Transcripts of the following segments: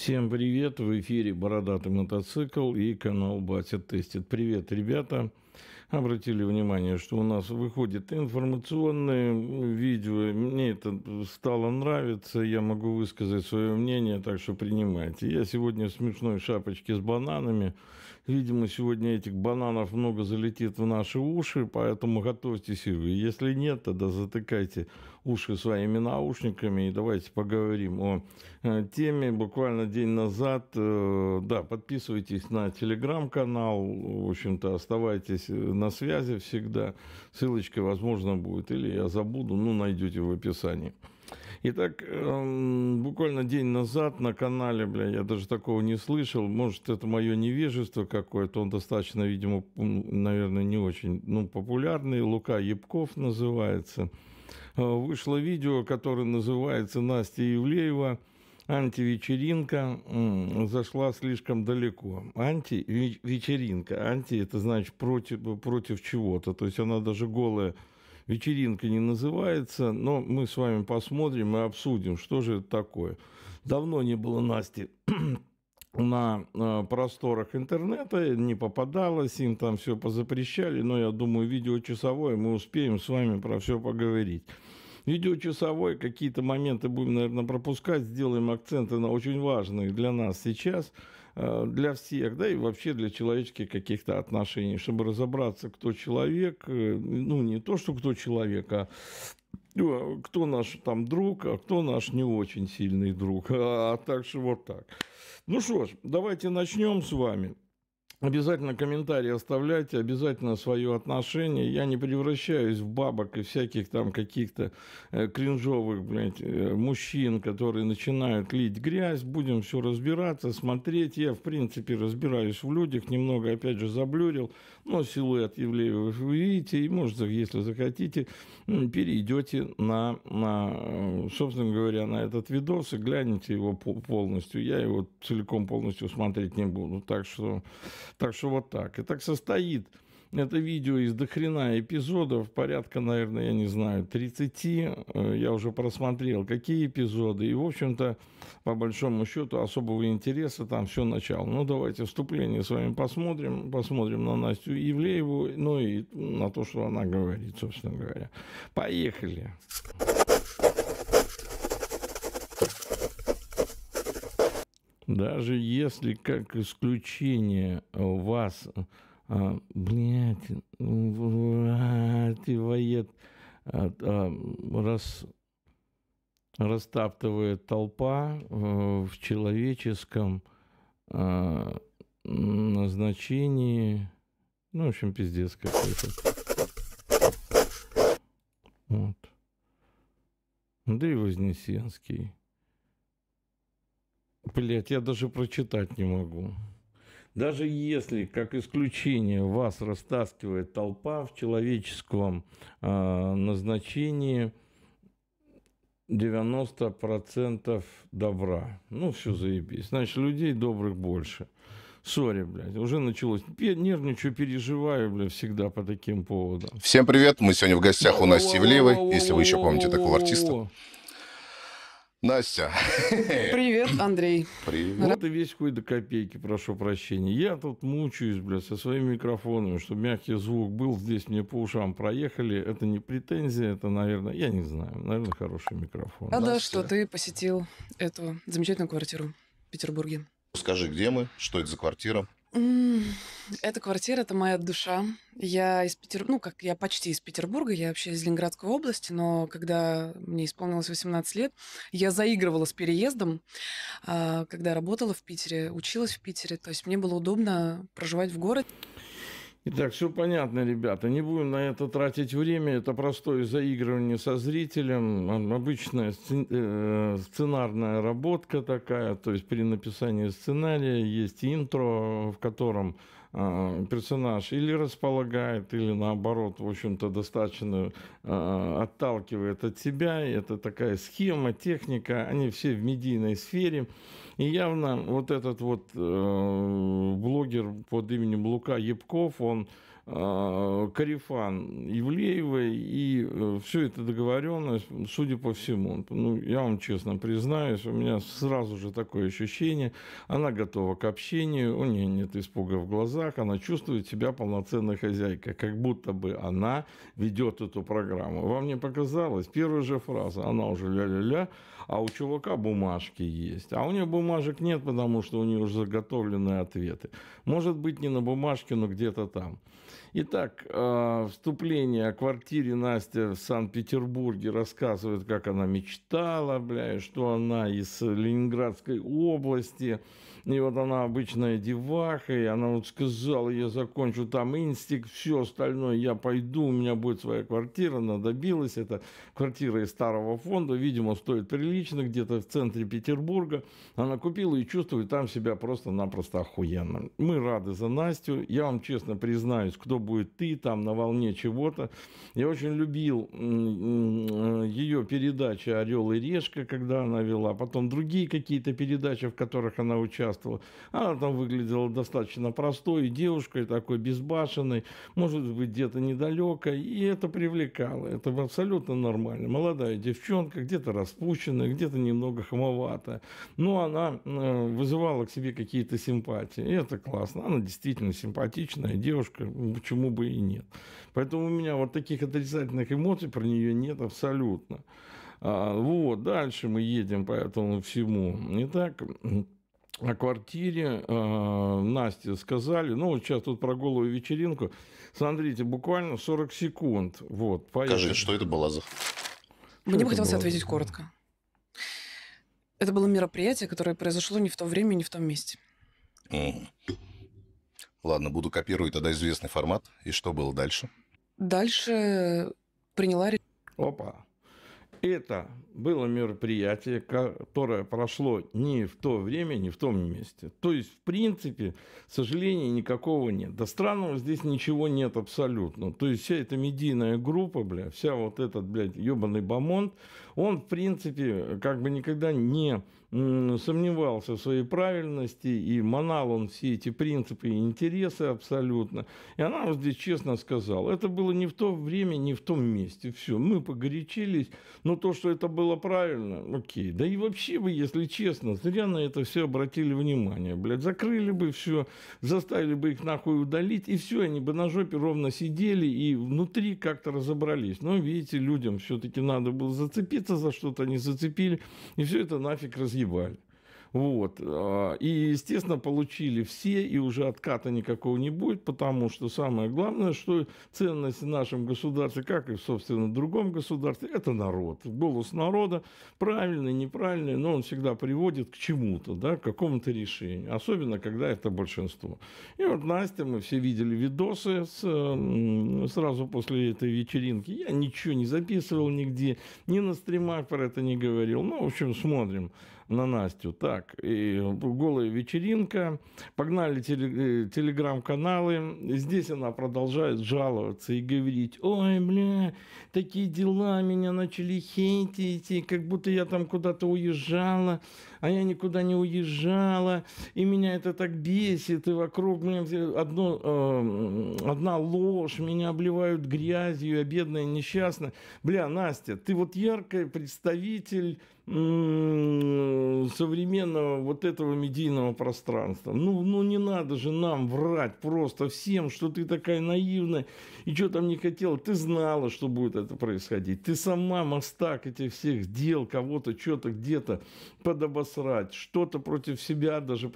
Всем привет! В эфире «Бородатый мотоцикл» и канал «Батя тестит». Привет, ребята! Обратили внимание, что у нас выходит информационное видео. Мне это стало нравиться, я могу высказать свое мнение, так что принимайте. Я сегодня в смешной шапочке с бананами. Видимо, сегодня этих бананов много залетит в наши уши, поэтому готовьтесь и вы. Если нет, тогда затыкайте уши своими наушниками и давайте поговорим о э, теме. Буквально день назад, э, да, подписывайтесь на телеграм-канал, в общем-то, оставайтесь э, на связи всегда. Ссылочка, возможно, будет, или я забуду, ну, найдете в описании. Итак, эм, буквально день назад на канале, бля, я даже такого не слышал, может, это мое невежество какое-то, он достаточно, видимо, наверное, не очень, ну, популярный, Лука Ебков называется. Э, вышло видео, которое называется «Настя Ивлеева. антивечеринка зашла слишком далеко. Антивечеринка. Анти – это значит против, против чего-то. То есть она даже голая вечеринка не называется, но мы с вами посмотрим и обсудим, что же это такое. Давно не было Насти на э, просторах интернета, не попадалось, им там все позапрещали, но я думаю, видео часовое, мы успеем с вами про все поговорить. Видео часовое, какие-то моменты будем, наверное, пропускать, сделаем акценты на очень важные для нас сейчас – Э, для всех, да, и вообще для человеческих каких-то отношений, чтобы разобраться, кто человек, э, ну, не то, что кто человек, а э, кто наш там друг, а кто наш не очень сильный друг, а, а так что вот так. Ну что ж, давайте начнем с вами. Обязательно комментарии оставляйте, обязательно свое отношение. Я не превращаюсь в бабок и всяких там каких-то э, кринжовых, блядь, э, мужчин, которые начинают лить грязь. Будем все разбираться, смотреть. Я, в принципе, разбираюсь в людях. Немного, опять же, заблюрил. Но силуэт Евлеева вы видите. И, может, если захотите, перейдете на, на э, собственно говоря, на этот видос и гляните его полностью. Я его целиком полностью смотреть не буду. Так что... Так что вот так. И так состоит это видео из дохрена эпизодов, порядка, наверное, я не знаю, 30. Э, я уже просмотрел, какие эпизоды. И, в общем-то, по большому счету, особого интереса там все начало. Ну, давайте вступление с вами посмотрим. Посмотрим на Настю Евлееву, ну и на то, что она говорит, собственно говоря. Поехали. даже если как исключение вас, а, блядь, воет, а, а, раз, растаптывает толпа а, в человеческом а, назначении, ну, в общем, пиздец какой-то. Вот. Андрей Вознесенский. Блять, я даже прочитать не могу. Даже если, как исключение, вас растаскивает толпа в человеческом э, назначении 90% добра. Ну, все заебись. Значит, людей добрых больше. Сори, блядь, уже началось. Я нервничаю, переживаю, блядь, всегда по таким поводам. Всем привет, мы сегодня в гостях у Насти Ивлеевой, если вы еще помните такого артиста. Настя. Привет, Андрей. Привет. Вот и весь какой до копейки, прошу прощения. Я тут мучаюсь, блядь, со своими микрофонами, чтобы мягкий звук был. Здесь мне по ушам проехали. Это не претензия, это, наверное, я не знаю. Наверное, хороший микрофон. А Настя. да, что ты посетил эту замечательную квартиру в Петербурге. Скажи, где мы? Что это за квартира? Эта квартира, это моя душа. Я из Петербурга, ну, как я почти из Петербурга, я вообще из Ленинградской области, но когда мне исполнилось 18 лет, я заигрывала с переездом, а, когда работала в Питере, училась в Питере, то есть мне было удобно проживать в город. Итак, все понятно, ребята. Не будем на это тратить время. Это простое заигрывание со зрителем. Обычная э, сценарная работка такая. То есть при написании сценария есть интро, в котором а, персонаж или располагает, или наоборот, в общем-то, достаточно а, отталкивает от себя. Это такая схема, техника. Они все в медийной сфере. И явно вот этот вот э, блогер под именем Лука Епков, он а, Карифан Евлеевой, и э, все это договоренность, судя по всему, ну, я вам честно признаюсь, у меня сразу же такое ощущение, она готова к общению, у нее нет испуга в глазах, она чувствует себя полноценной хозяйкой, как будто бы она ведет эту программу. Вам не показалось? Первая же фраза, она уже ля-ля-ля, а у чувака бумажки есть, а у нее бумажек нет, потому что у нее уже заготовлены ответы. Может быть, не на бумажке, но где-то там. Итак, а, вступление о квартире Настя в Санкт-Петербурге рассказывает, как она мечтала, бля, и что она из Ленинградской области. И вот она обычная деваха, и она вот сказала, я закончу там инстик, все остальное я пойду, у меня будет своя квартира, она добилась. Это квартира из старого фонда, видимо, стоит прилично, где-то в центре Петербурга. Она купила и чувствует там себя просто-напросто охуенно. Мы рады за Настю. Я вам честно признаюсь, кто будет ты там на волне чего-то. Я очень любил ее передачи «Орел и решка», когда она вела, потом другие какие-то передачи, в которых она участвовала. Она там выглядела достаточно простой девушкой, такой безбашенной, может быть, где-то недалекой, и это привлекало. Это абсолютно нормально. Молодая девчонка, где-то распущенная, где-то немного хамоватая, но она э, вызывала к себе какие-то симпатии, и это классно. Она действительно симпатичная девушка, почему бы и нет. Поэтому у меня вот таких отрицательных эмоций про нее нет абсолютно. А, вот, дальше мы едем по этому всему. Итак, о квартире э, Насте сказали. Ну, вот сейчас тут про голую вечеринку. Смотрите, буквально 40 секунд. Вот, поехали. Скажи, что это была за... Мне бы хотелось было? ответить коротко. Это было мероприятие, которое произошло не в то время, не в том месте. Mm. Ладно, буду копировать тогда известный формат. И что было дальше? Дальше приняла... Опа. Это было мероприятие, которое прошло не в то время, не в том месте. То есть, в принципе, сожаления никакого нет. Да странного здесь ничего нет абсолютно. То есть, вся эта медийная группа, бля, вся вот этот, блядь, ебаный бомонд, он, в принципе, как бы никогда не сомневался в своей правильности, и манал он все эти принципы и интересы абсолютно. И она вот здесь честно сказала, это было не в то время, не в том месте. Все, мы погорячились, но то, что это было правильно, окей. Да и вообще бы если честно, зря на это все обратили внимание, блядь. Закрыли бы все, заставили бы их нахуй удалить, и все, они бы на жопе ровно сидели и внутри как-то разобрались. Но, видите, людям все-таки надо было зацепиться за что-то, они зацепили, и все это нафиг разъехали разъебали. Вот. А, и, естественно, получили все, и уже отката никакого не будет, потому что самое главное, что ценность в нашем государстве, как и, собственно, в другом государстве, это народ. Голос народа, правильный, неправильный, но он всегда приводит к чему-то, да, к какому-то решению, особенно, когда это большинство. И вот Настя, мы все видели видосы с, сразу после этой вечеринки. Я ничего не записывал нигде, ни на стримах про это не говорил. Ну, в общем, смотрим на Настю. Так, и голая вечеринка, погнали теле, э, телеграм-каналы. Здесь она продолжает жаловаться и говорить, ой, бля, такие дела меня начали хейтить, как будто я там куда-то уезжала, а я никуда не уезжала, и меня это так бесит, и вокруг меня одно, эм, одна ложь, меня обливают грязью, я бедная, несчастная. Бля, Настя, ты вот яркая представитель современного вот этого медийного пространства. Ну, ну не надо же нам врать просто всем, что ты такая наивная и что там не хотела. Ты знала, что будет это происходить. Ты сама мастак этих всех дел, кого-то, что-то где-то подобосрать, что-то против себя даже э,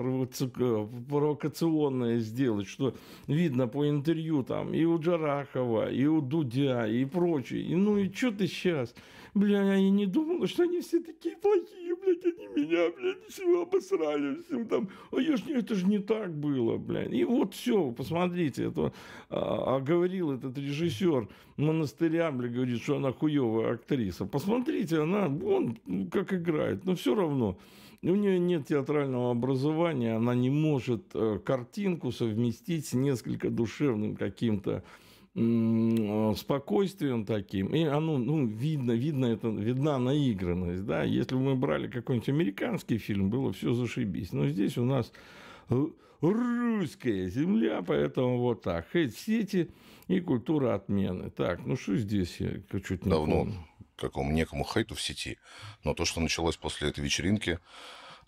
провокационное сделать, что видно по интервью там и у Джарахова, и у Дудя, и прочее. И, ну и что ты сейчас? бля, я не думала, что они все такие плохие, блядь, они меня, блядь, всего обосрали, всем там, а я ж, это же не так было, блядь. И вот все, посмотрите, это, а, а говорил этот режиссер монастыря, блядь, говорит, что она хуевая актриса. Посмотрите, она, вон, как играет, но все равно. У нее нет театрального образования, она не может э, картинку совместить с несколько душевным каким-то спокойствием таким, и оно, ну, видно, видно это, видна наигранность, да, если бы мы брали какой-нибудь американский фильм, было все зашибись, но здесь у нас русская земля, поэтому вот так. Хейт-сети э, и культура отмены. Так, ну что здесь я чуть не Давно ну, помню. какому некому хейту в сети. Но то, что началось после этой вечеринки,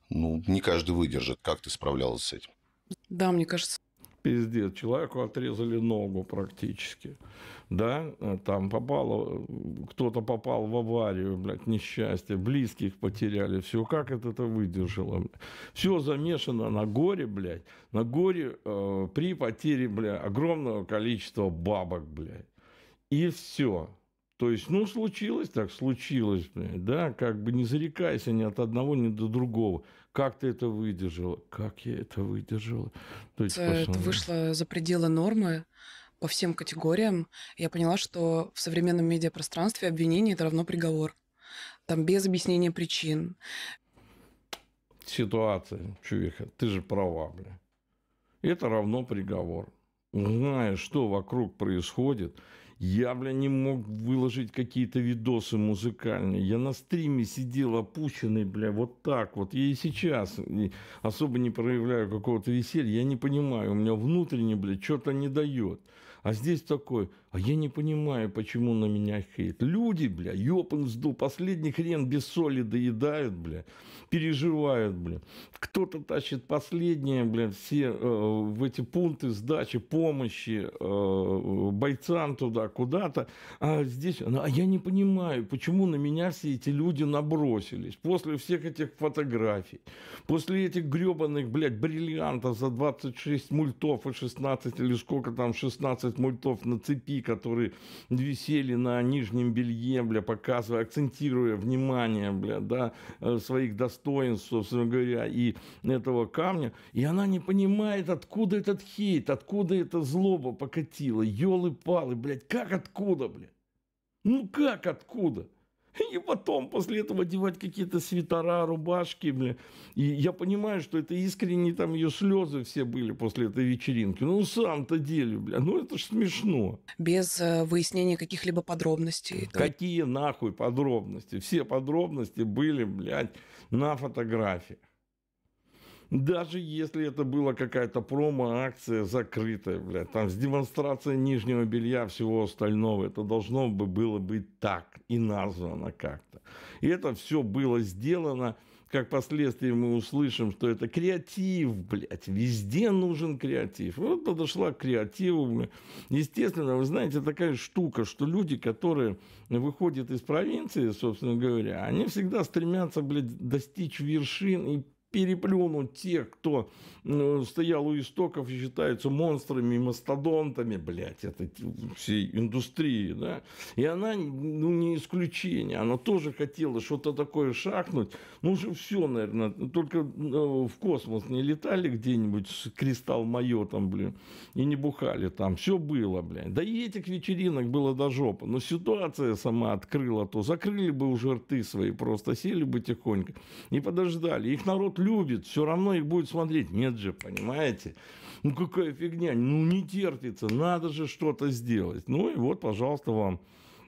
ну, не каждый выдержит. Как ты справлялась с этим? Да, мне кажется, пиздец, человеку отрезали ногу практически, да, э, там попало, кто-то попал в аварию, блядь, несчастье, близких потеряли, все, как это это выдержало, все замешано на горе, блядь, на горе э, при потере, блядь, огромного количества бабок, блядь, и все, то есть, ну, случилось так, случилось, блядь, да, как бы не зарекайся ни от одного, ни до другого. Как ты это выдержала? Как я это выдержала? То есть, э, это, пацаны... это вышло за пределы нормы по всем категориям. Я поняла, что в современном медиапространстве обвинение – это равно приговор. Там без объяснения причин. Ситуация, чувиха, ты же права, бля. Это равно приговор. Зная, что вокруг происходит – я, бля, не мог выложить какие-то видосы музыкальные. Я на стриме сидел опущенный, бля, вот так вот. Я и сейчас особо не проявляю какого-то веселья. Я не понимаю, у меня внутренне, бля, что-то не дает. А здесь такой – а я не понимаю, почему на меня хейт. Люди, бля, ёпан сду, последний хрен без соли доедают, бля, переживают, бля. Кто-то тащит последние, бля, все э, в эти пункты сдачи помощи э, бойцам туда, куда-то. А здесь, ну, а я не понимаю, почему на меня все эти люди набросились. После всех этих фотографий, после этих гребаных, блядь, бриллиантов за 26 мультов и 16, или сколько там, 16 мультов на цепи, которые висели на нижнем белье, бля, показывая, акцентируя внимание, бля, да, э, своих достоинств, собственно говоря, и этого камня. И она не понимает, откуда этот хейт, откуда эта злоба покатила. Ёлы-палы, блядь, как откуда, блядь? Ну как откуда? И потом, после этого одевать какие-то свитера, рубашки, бля. И я понимаю, что это искренне там ее слезы все были после этой вечеринки. Ну, сам-то деле, бля. Ну, это ж смешно. Без э, выяснения каких-либо подробностей. Какие нахуй подробности? Все подробности были, блядь, на фотографиях. Даже если это была какая-то промо-акция закрытая, блядь, там с демонстрацией нижнего белья, всего остального, это должно бы было быть так и названо как-то. И это все было сделано, как последствия мы услышим, что это креатив, блядь, везде нужен креатив. Вот подошла к креативу, блядь. Естественно, вы знаете, такая штука, что люди, которые выходят из провинции, собственно говоря, они всегда стремятся, блядь, достичь вершин и переплюнуть тех, кто стоял у истоков и считаются монстрами, мастодонтами, блядь, это всей индустрии, да. И она, ну, не исключение, она тоже хотела что-то такое шахнуть, ну, уже все, наверное, только э, в космос не летали где-нибудь с кристалл там, блин, и не бухали там, все было, блядь. Да и этих вечеринок было до жопы, но ситуация сама открыла то, закрыли бы уже рты свои просто, сели бы тихонько и подождали. Их народ любит, все равно их будет смотреть. Нет же, понимаете? Ну, какая фигня, ну, не терпится, надо же что-то сделать. Ну, и вот, пожалуйста, вам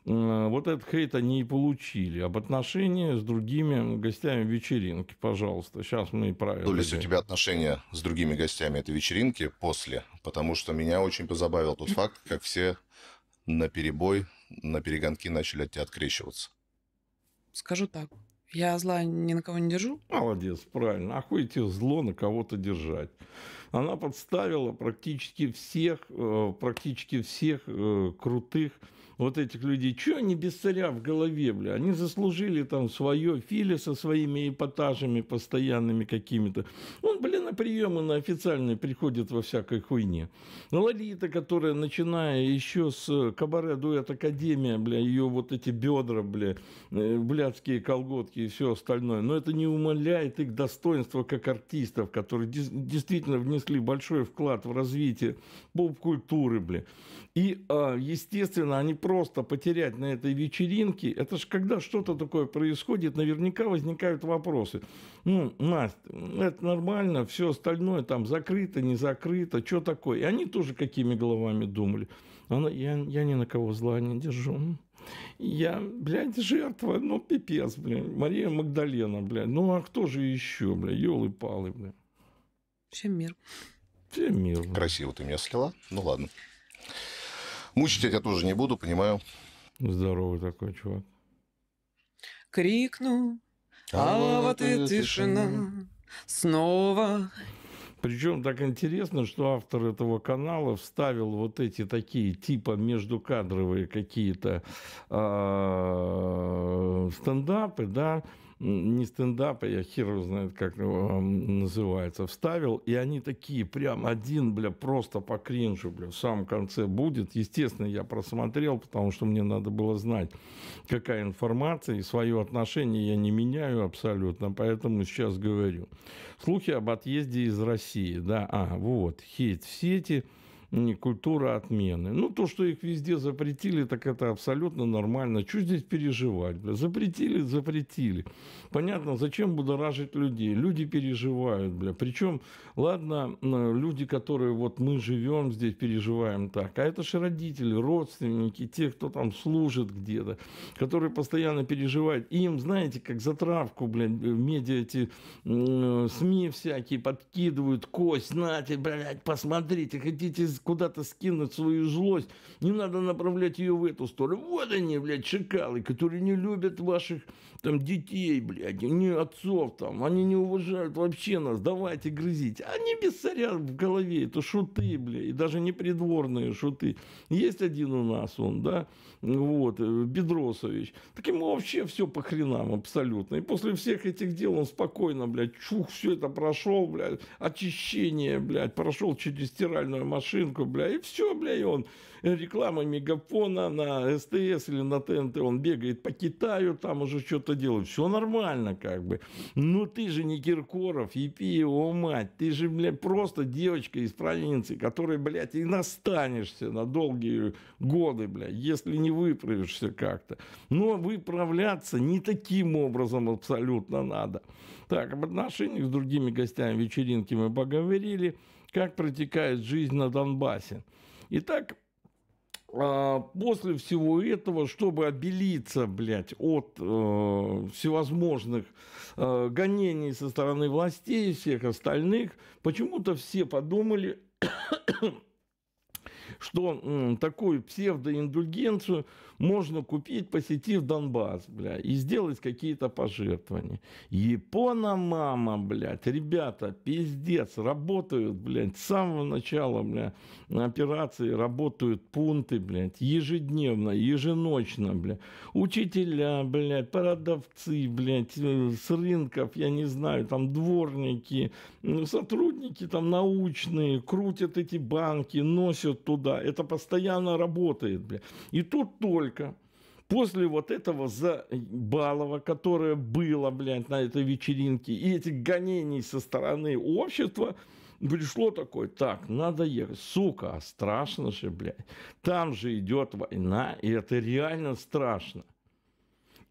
э, вот этот хейт они и получили. Об отношения с другими гостями вечеринки, пожалуйста. Сейчас мы и про ну, это. Есть у тебя отношения с другими гостями этой вечеринки после? Потому что меня очень позабавил тот факт, как все на перебой, на перегонки начали от тебя открещиваться. Скажу так. Я зла ни на кого не держу? Молодец, правильно. А хуй тебе зло на кого-то держать. Она подставила практически всех, э, практически всех э, крутых вот этих людей, что они без царя в голове, бля? Они заслужили там свое, филе со своими эпатажами постоянными какими-то. Он, бля, на приемы на официальные приходит во всякой хуйне. Лолита, которая, начиная еще с э, кабаре дуэт Академия, бля, ее вот эти бедра, бля, э, блядские колготки и все остальное. Но это не умаляет их достоинства как артистов, которые действительно внесли большой вклад в развитие поп-культуры, бля. И, а, естественно, они а просто потерять на этой вечеринке. Это же когда что-то такое происходит, наверняка возникают вопросы. Ну, Настя, это нормально, все остальное там закрыто, не закрыто, что такое. И они тоже какими головами думали. Она, я, я ни на кого зла не держу. Я, блядь, жертва, ну, пипец, блядь. Мария Магдалена, блядь. Ну, а кто же еще, блядь, елы-палы, блядь. Всем мир. Всем мир. Блядь. Красиво ты меня слила. Ну, ладно. Мучить я тебя тоже не буду, понимаю. Здоровый такой чувак. Крикну, а, а вот и тишина снова. Причем так интересно, что автор этого канала вставил вот эти такие типа междукадровые какие-то а, стендапы, да, не стендапа, я хер знает, как его называется, вставил, и они такие, прям один, бля, просто по кринжу, бля, в самом конце будет. Естественно, я просмотрел, потому что мне надо было знать, какая информация, и свое отношение я не меняю абсолютно, поэтому сейчас говорю. Слухи об отъезде из России, да, а, вот, хейт в сети – культура отмены. Ну, то, что их везде запретили, так это абсолютно нормально. Чего здесь переживать? Бля? Запретили, запретили. Понятно, зачем будоражить людей? Люди переживают, бля. Причем, ладно, люди, которые вот мы живем здесь, переживаем так. А это же родители, родственники, те, кто там служит где-то, которые постоянно переживают. Им, знаете, как затравку, в медиа эти э, СМИ всякие подкидывают кость, нате, блядь, посмотрите, хотите куда-то скинуть свою злость, не надо направлять ее в эту сторону. Вот они, блядь, шакалы, которые не любят ваших там детей, блядь, не отцов там, они не уважают вообще нас, давайте грызить. Они без царя в голове, это шуты, блядь, и даже не придворные шуты. Есть один у нас он, да, вот, э, Бедросович. Так ему вообще все по хренам абсолютно. И после всех этих дел он спокойно, блядь, чух, все это прошел, блядь, очищение, блядь, прошел через стиральную машинку, блядь, и все, блядь, он Реклама мегафона на СТС или на ТНТ, он бегает по Китаю, там уже что-то делает, все нормально как бы. Но ну, ты же не Киркоров, Епиева, его мать, ты же, блядь, просто девочка из провинции, которая, блядь, и настанешься на долгие годы, блядь, если не выправишься как-то. Но выправляться не таким образом абсолютно надо. Так, об отношениях с другими гостями вечеринки мы поговорили, как протекает жизнь на Донбассе. Итак, а, после всего этого, чтобы обелиться, блядь, от э, всевозможных э, гонений со стороны властей и всех остальных, почему-то все подумали, что э, такую псевдоиндульгенцию можно купить, посетив Донбасс, бля, и сделать какие-то пожертвования. Япона мама, блядь, ребята, пиздец, работают, блядь, с самого начала, бля, операции работают пункты, блядь, ежедневно, еженочно, бля. Учителя, блядь, продавцы, блядь, э, с рынков, я не знаю, там дворники, сотрудники там научные, крутят эти банки, носят туда. Это постоянно работает, бля. И тут только только после вот этого забалова, которое было, блядь, на этой вечеринке, и этих гонений со стороны общества, пришло такое, так, надо ехать. Сука, а страшно же, блядь. Там же идет война, и это реально страшно.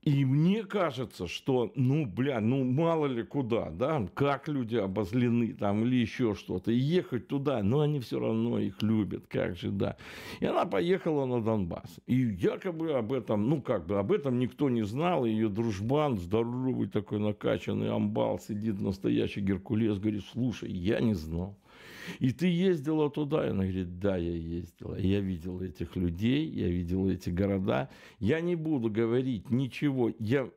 И мне кажется, что, ну, бля, ну, мало ли куда, да, как люди обозлены там или еще что-то, и ехать туда, но они все равно их любят, как же, да. И она поехала на Донбасс. И якобы об этом, ну, как бы, об этом никто не знал, ее дружбан, здоровый такой накачанный амбал, сидит настоящий Геркулес, говорит, слушай, я не знал. И ты ездила туда? И она говорит, да, я ездила. я видела этих людей, я видела эти города. Я не буду говорить ничего. Я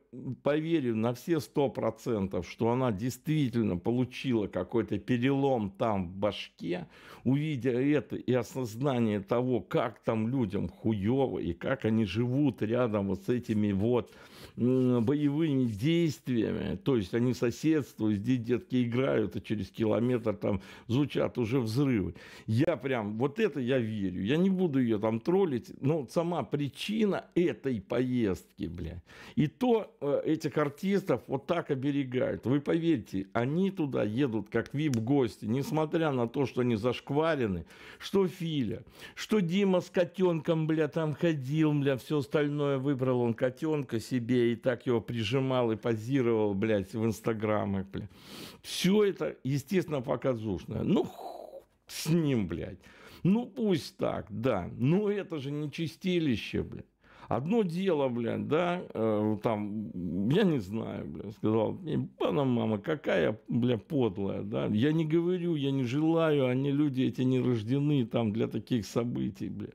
поверю на все сто процентов, что она действительно получила какой-то перелом там в башке, увидя это и осознание того, как там людям хуево и как они живут рядом вот с этими вот боевыми действиями, то есть они соседствуют, здесь детки играют, а через километр там звучат уже взрывы. Я прям, вот это я верю, я не буду ее там троллить, но сама причина этой поездки, бля. И то э, этих артистов вот так оберегают. Вы поверьте, они туда едут как вип-гости, несмотря на то, что они зашкварены, что Филя, что Дима с котенком, бля, там ходил, бля, все остальное выбрал он котенка себе и так его прижимал и позировал, блядь, в инстаграмах, блядь. Все это, естественно, показушное. Ну, с ним, блядь. Ну, пусть так, да. Но это же не чистилище, блядь. Одно дело, блядь, да, э, там, я не знаю, блядь, сказал, бана мама, какая, бля, подлая, да, я не говорю, я не желаю, они люди эти не рождены там для таких событий, бля,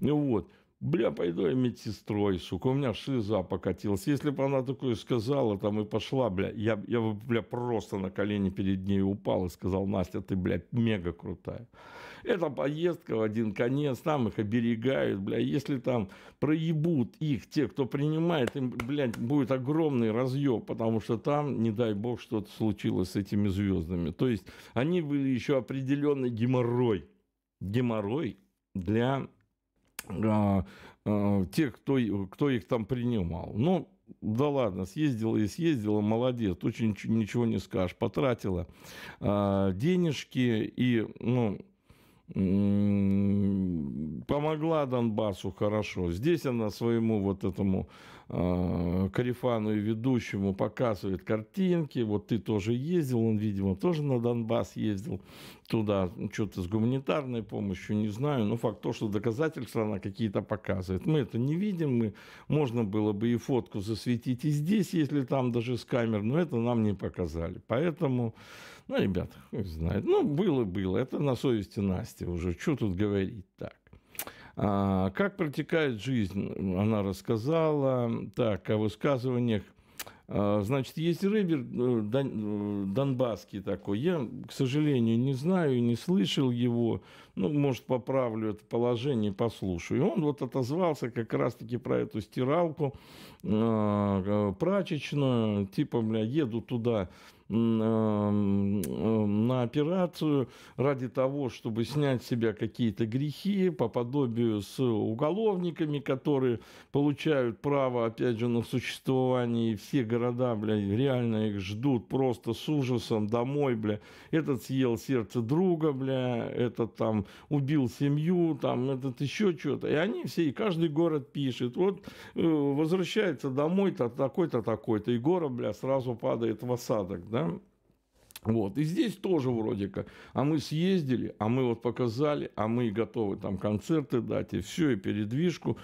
вот, Бля, пойду я медсестрой, сука, у меня шиза покатилась. Если бы она такое сказала там и пошла, бля, я, я бы, бля, просто на колени перед ней упал и сказал, Настя, ты, бля, мега крутая. Это поездка в один конец, там их оберегают, бля, если там проебут их, те, кто принимает, им, блядь, будет огромный разъеб, потому что там, не дай бог, что-то случилось с этими звездами. То есть они были еще определенный геморрой. Геморрой для а, а, тех, кто, кто их там принимал. Ну, да ладно, съездила и съездила, молодец, очень ничего не скажешь, потратила э, денежки и, ну, помогла Донбассу хорошо. Здесь она своему вот этому Э, Карифану и ведущему показывает картинки. Вот ты тоже ездил, он, видимо, тоже на Донбасс ездил туда, ну, что-то с гуманитарной помощью, не знаю. Но ну, факт то, что доказательства она какие-то показывает. Мы это не видим, мы, можно было бы и фотку засветить и здесь, если там даже с камер, но это нам не показали. Поэтому, ну, ребята, хуй знает. Ну, было-было, это на совести Насти уже, что тут говорить так. А, как протекает жизнь, она рассказала. Так, о высказываниях. А, значит, есть рэпер э, э, донбасский такой. Я, к сожалению, не знаю, не слышал его. Ну, может, поправлю это положение, послушаю. И он вот отозвался как раз-таки про эту стиралку а, э, прачечную. Типа, бля, еду туда на операцию ради того, чтобы снять с себя какие-то грехи по подобию с уголовниками, которые получают право, опять же, на существование, и все города, бля, реально их ждут просто с ужасом домой, бля, этот съел сердце друга, бля, этот там убил семью, там этот еще что-то, и они все, и каждый город пишет, вот э, возвращается домой-то такой-то, такой-то, и город, бля, сразу падает в осадок, да, да, вот. И здесь тоже вроде как, а мы съездили, а мы вот показали, а мы готовы там концерты дать, и все, и передвижку.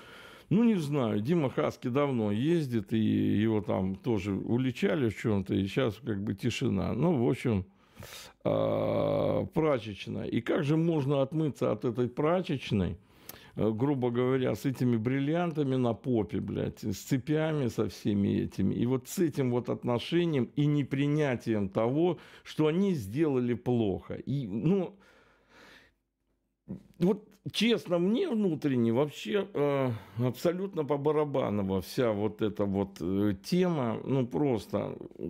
Ну, не знаю, Дима Хаски давно ездит, и его там тоже уличали в чем-то, и сейчас как бы тишина. Ну, в общем, а, прачечная. И как же можно отмыться от этой прачечной, Э, грубо говоря, с этими бриллиантами на попе, блядь, с цепями со всеми этими. И вот с этим вот отношением и непринятием того, что они сделали плохо. И, ну, вот честно, мне внутренне вообще э, абсолютно по барабаново вся вот эта вот э, тема, ну просто э,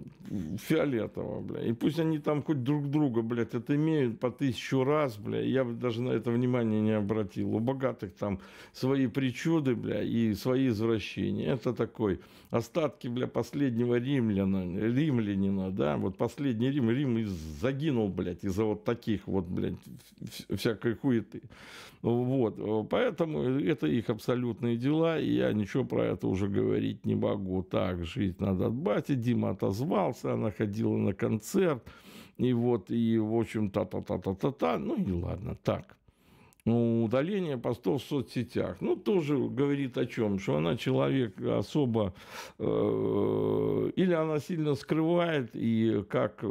фиолетово, бля. И пусть они там хоть друг друга, блядь, имеют по тысячу раз, бля, я бы даже на это внимание не обратил. У богатых там свои причуды, бля, и свои извращения. Это такой остатки, бля, последнего римляна, римлянина, да, вот последний Рим, Рим и загинул, блядь, из-за вот таких вот, блядь, всякой хуеты. Вот, э, поэтому э, это их абсолютные дела, и я ничего про это уже говорить не могу. Так, жить надо от бати. Дима отозвался, она ходила на концерт, и вот, и, в общем, та-та-та-та-та-та, ну и ладно, так. Ну, удаление постов в соцсетях. Ну, тоже говорит о чем, что она человек особо э, или она сильно скрывает, и как э,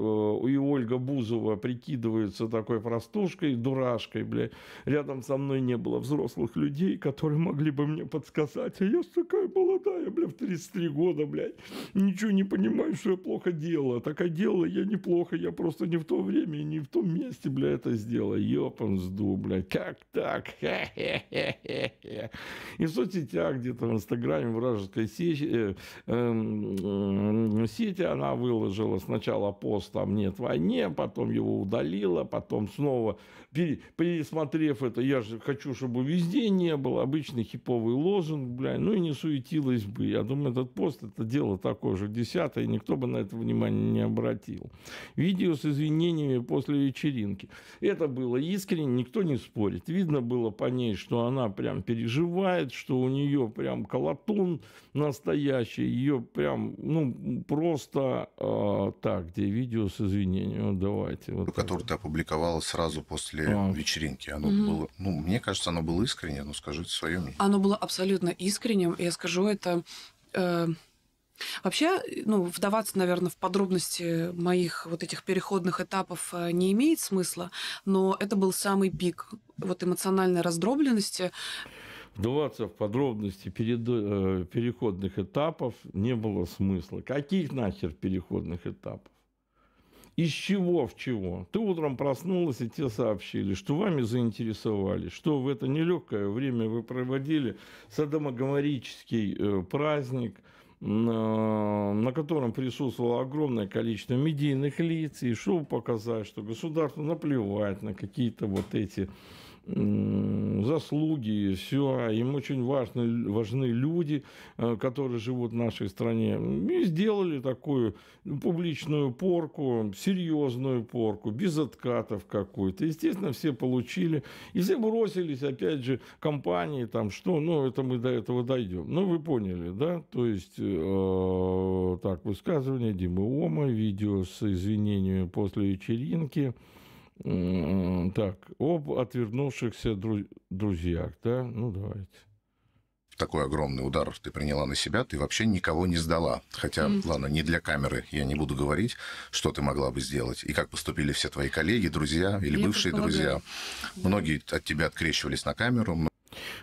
и Ольга Бузова прикидывается такой простушкой, дурашкой, бля, рядом со мной не было взрослых людей, которые могли бы мне подсказать, а я такая молодая, бля, в 33 года, бля, ничего не понимаю, что я плохо делала, так а делала я неплохо, я просто не в то время не в том месте, бля, это сделала, ёпан сду, бля, как так, И в соцсетях, а где-то в Инстаграме вражеская сеть, э, эм, э, сеть, она выложила сначала пост, там нет войне, потом его удалила, потом снова пересмотрев это, я же хочу, чтобы везде не было, обычный хиповый лозунг, бля, ну и не суетилось бы. Я думаю, этот пост, это дело такое же десятое, никто бы на это внимание не обратил. Видео с извинениями после вечеринки. Это было искренне, никто не спорит. Видно было по ней, что она прям переживает, что у нее прям колотун настоящий, ее прям, ну, просто э, так, где видео с извинениями, ну, давайте. Вот ну, который ты опубликовал сразу после после вечеринки. Оно угу. было, ну, мне кажется, оно было искренне, но скажите свое мнение. Оно было абсолютно искренним. Я скажу это. Э... Вообще, ну, вдаваться, наверное, в подробности моих вот этих переходных этапов э, не имеет смысла, но это был самый пик вот эмоциональной раздробленности. Вдаваться в подробности перед, э, переходных этапов не было смысла. Каких нахер переходных этапов? Из чего в чего? Ты утром проснулась, и тебе сообщили, что вами заинтересовали, что в это нелегкое время вы проводили садомогоморический э, праздник, э, на котором присутствовало огромное количество медийных лиц, и чтобы показать, что государству наплевать на какие-то вот эти заслуги, все. А им очень важны, важны люди, э, которые живут в нашей стране. И сделали такую публичную порку, серьезную порку, без откатов какой то Естественно, все получили. И все бросились, опять же, компании, там что, ну, это мы до этого дойдем. Ну, вы поняли, да? То есть, э, так, высказывание Димы Ома, видео с извинениями после вечеринки – так, об отвернувшихся друзьях, да? Ну, давайте. Такой огромный удар ты приняла на себя, ты вообще никого не сдала. Хотя, mm. ладно, не для камеры, я не буду говорить, что ты могла бы сделать, и как поступили все твои коллеги, друзья или я бывшие друзья. Многие от тебя открещивались на камеру,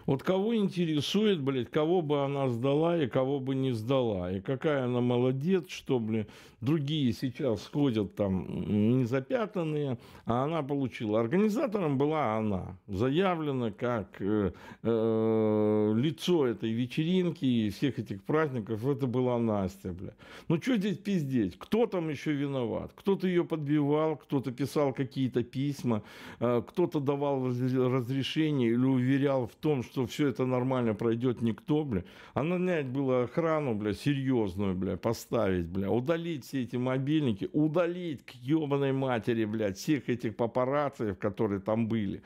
вот кого интересует, блядь, кого бы она сдала и кого бы не сдала. И какая она молодец, что, блядь, другие сейчас ходят там незапятанные, а она получила. Организатором была она, заявлена как э, э, лицо этой вечеринки и всех этих праздников. Это была Настя, блядь. Ну, что здесь пиздеть? Кто там еще виноват? Кто-то ее подбивал, кто-то писал какие-то письма, э, кто-то давал разрешение или уверял в том, том, что все это нормально пройдет никто, бля. А нанять было охрану, бля, серьезную, бля, поставить, бля, удалить все эти мобильники, удалить к ебаной матери, бля всех этих папараццев, которые там были.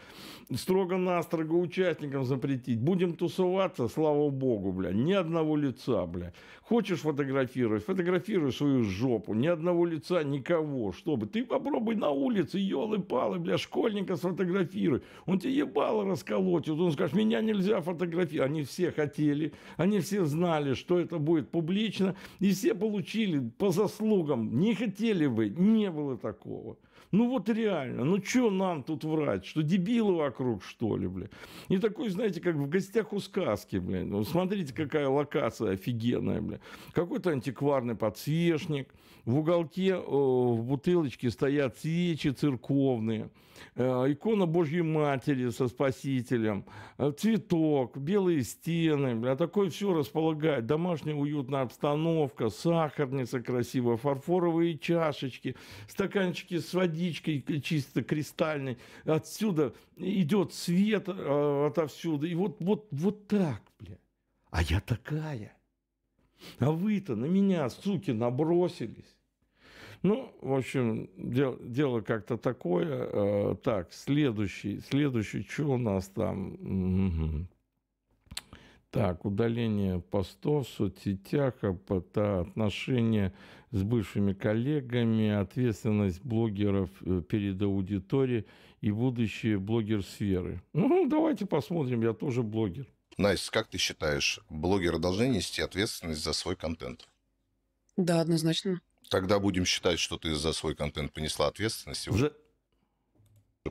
Строго-настрого участникам запретить. Будем тусоваться, слава богу, бля, ни одного лица, бля. Хочешь фотографировать, фотографируй свою жопу, ни одного лица, никого, чтобы. Ты попробуй на улице, елы-палы, бля, школьника сфотографируй. Он тебе ебало расколотит, он скажет, меня меня нельзя фотографировать. Они все хотели, они все знали, что это будет публично, и все получили по заслугам. Не хотели бы, не было такого. Ну вот реально, ну что нам тут врать, что дебилы вокруг, что ли, бля. И такой, знаете, как в гостях у сказки, бля. Ну, смотрите, какая локация офигенная, бля. Какой-то антикварный подсвечник – в уголке э, в бутылочке стоят свечи церковные, э, икона Божьей Матери со Спасителем, э, цветок, белые стены. А такое все располагает. Домашняя уютная обстановка, сахарница красивая, фарфоровые чашечки, стаканчики с водичкой чисто кристальной. Отсюда идет свет отовсюду. И вот, вот, вот так, бля. А я такая. А вы-то на меня, суки, набросились. Ну, в общем, дел, дело как-то такое. Э, так, следующий, следующий, что у нас там? Угу. Так, удаление постов в соцсетях, это отношения с бывшими коллегами, ответственность блогеров э, перед аудиторией и будущее блогер-сферы. Ну, давайте посмотрим, я тоже блогер. Настя, как ты считаешь, блогеры должны нести ответственность за свой контент? Да, однозначно. Тогда будем считать, что ты за свой контент понесла ответственность. Уже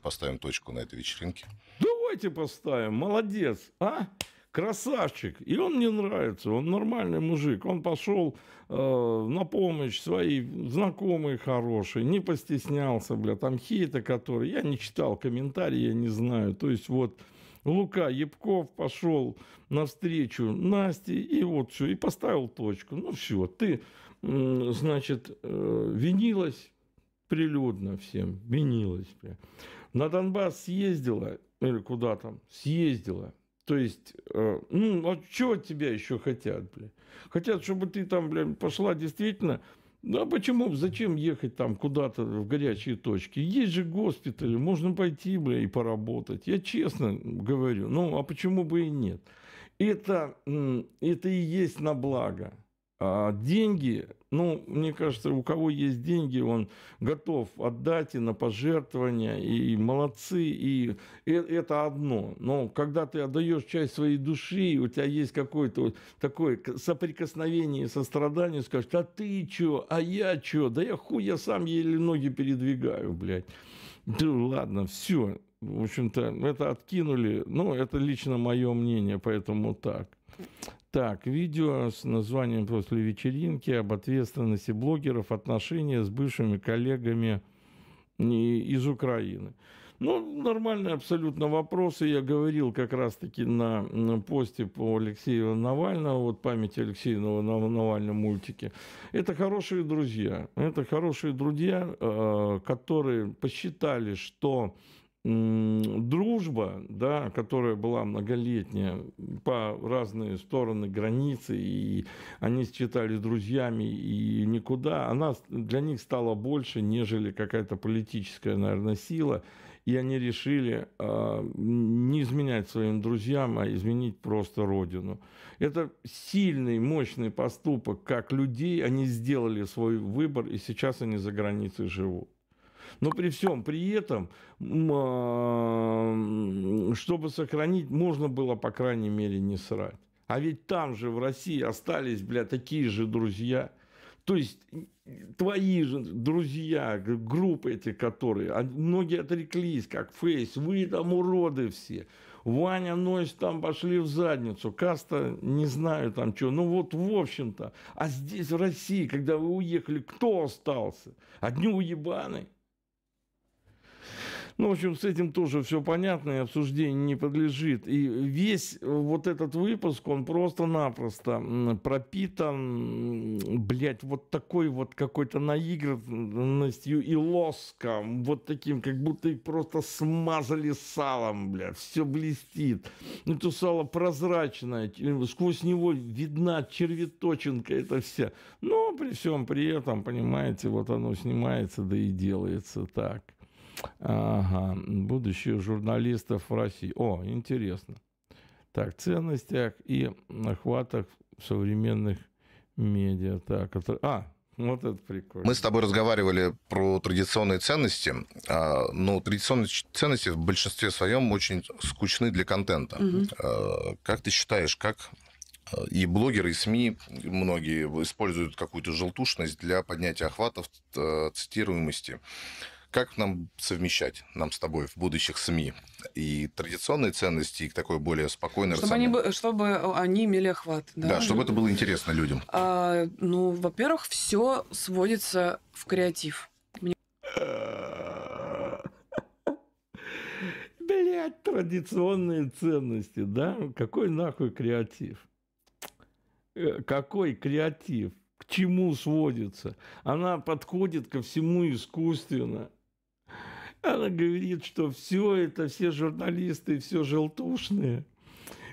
поставим точку на этой вечеринке. Давайте поставим. Молодец, а? Красавчик. И он мне нравится. Он нормальный мужик. Он пошел э, на помощь своей знакомой хорошей. Не постеснялся, бля. Там хейта, которые Я не читал комментарии, я не знаю. То есть вот... Лука Епков пошел навстречу Насте, и вот все, и поставил точку. Ну все, ты значит, э, винилась прилюдно всем, винилась. На Донбасс съездила, или куда там, съездила. То есть, э, ну, а чего от тебя еще хотят, бля? Хотят, чтобы ты там, бля, пошла действительно... Ну, а почему, зачем ехать там куда-то в горячие точки? Есть же госпитали, можно пойти, бля, и поработать. Я честно говорю, ну, а почему бы и нет? Это, это и есть на благо. А деньги, ну, мне кажется, у кого есть деньги, он готов отдать и на пожертвования, и молодцы, и э, это одно. Но когда ты отдаешь часть своей души, у тебя есть какое-то такое соприкосновение, сострадание, скажешь, а ты чё, а я чё, да я хуй, я сам еле ноги передвигаю, блядь. Да ладно, все, в общем-то, это откинули. Ну, это лично мое мнение, поэтому так. Так, видео с названием «После вечеринки» об ответственности блогеров, отношения с бывшими коллегами из Украины. Ну, нормальные абсолютно вопросы. Я говорил как раз-таки на, посте по Алексею Навального, вот памяти Алексея Навального мультики. Это хорошие друзья. Это хорошие друзья, э, которые посчитали, что дружба, да, которая была многолетняя по разные стороны границы, и они считались друзьями и никуда, она для них стала больше, нежели какая-то политическая, наверное, сила, и они решили э, не изменять своим друзьям, а изменить просто родину. Это сильный, мощный поступок, как людей, они сделали свой выбор, и сейчас они за границей живут. Но при всем при этом, а, чтобы сохранить, можно было, по крайней мере, не срать. А ведь там же в России остались, бля, такие же друзья. То есть твои же друзья, группы эти, которые, а, многие отреклись, как Фейс, вы там уроды все, Ваня, Нойс там пошли в задницу, Каста, не знаю там что, ну вот в общем-то, а здесь в России, когда вы уехали, кто остался? Одни уебаны. Ну, в общем, с этим тоже все понятно, и обсуждение не подлежит. И весь э, вот этот выпуск, он просто-напросто пропитан, блядь, вот такой вот какой-то наигранностью и лоском, вот таким, как будто их просто смазали салом, блядь, все блестит. Это сало прозрачное, э, сквозь него видна червяточинка это все. Но при всем при этом, понимаете, вот оно снимается, да и делается так. Ага, будущее журналистов в России. О, интересно. Так, ценностях и охватах современных медиа. Так, а, вот это прикольно. Мы с тобой разговаривали про традиционные ценности, а, но традиционные ценности в большинстве своем очень скучны для контента. Угу. Как ты считаешь, как а, и блогеры, и СМИ многие используют какую-то желтушность для поднятия охватов, цитируемости? как нам совмещать, нам с тобой, в будущих СМИ, и традиционные ценности, и такой более спокойный чтобы рациональный... они, чтобы они имели охват. Да, да чтобы это было интересно людям. А, ну, во-первых, все сводится в креатив. Мне... Блять, традиционные ценности, да? Какой нахуй креатив? Э, какой креатив? к чему сводится. Она подходит ко всему искусственно. Она говорит, что все это, все журналисты, все желтушные.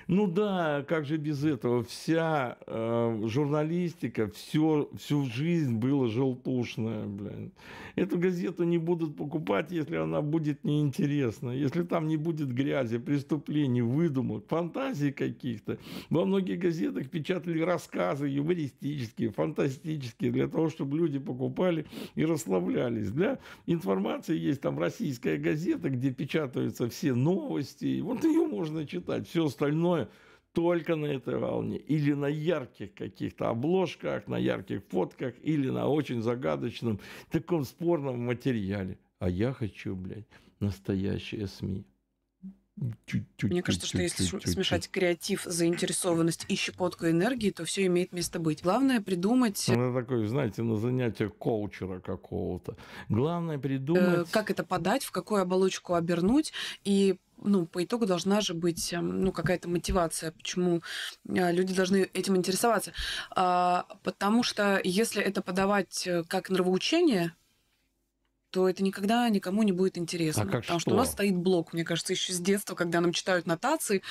Ну да, как же без этого? Вся э, журналистика, все, всю жизнь было желтушная, блин эту газету не будут покупать, если она будет неинтересна, если там не будет грязи, преступлений, выдумок, фантазий каких-то. Во многих газетах печатали рассказы юмористические, фантастические, для того, чтобы люди покупали и расслаблялись. Для информации есть там российская газета, где печатаются все новости. Вот ее можно читать. Все остальное – только на этой волне, или на ярких каких-то обложках, на ярких фотках, или на очень загадочном, таком спорном материале. А я хочу, блядь, настоящие СМИ. Мне кажется, что если смешать креатив, заинтересованность и щепотку энергии, то все имеет место быть. Главное придумать... Ну, Она такой, знаете, на занятие коучера какого-то. Главное э, придумать... как это подать, в какую оболочку обернуть и ну, по итогу должна же быть эм, ну, какая-то мотивация, почему э, люди должны этим интересоваться. А, потому что если это подавать э, как нравоучение, то это никогда никому не будет интересно. А как потому что? что у нас стоит блок, мне кажется, еще с детства, когда нам читают нотации.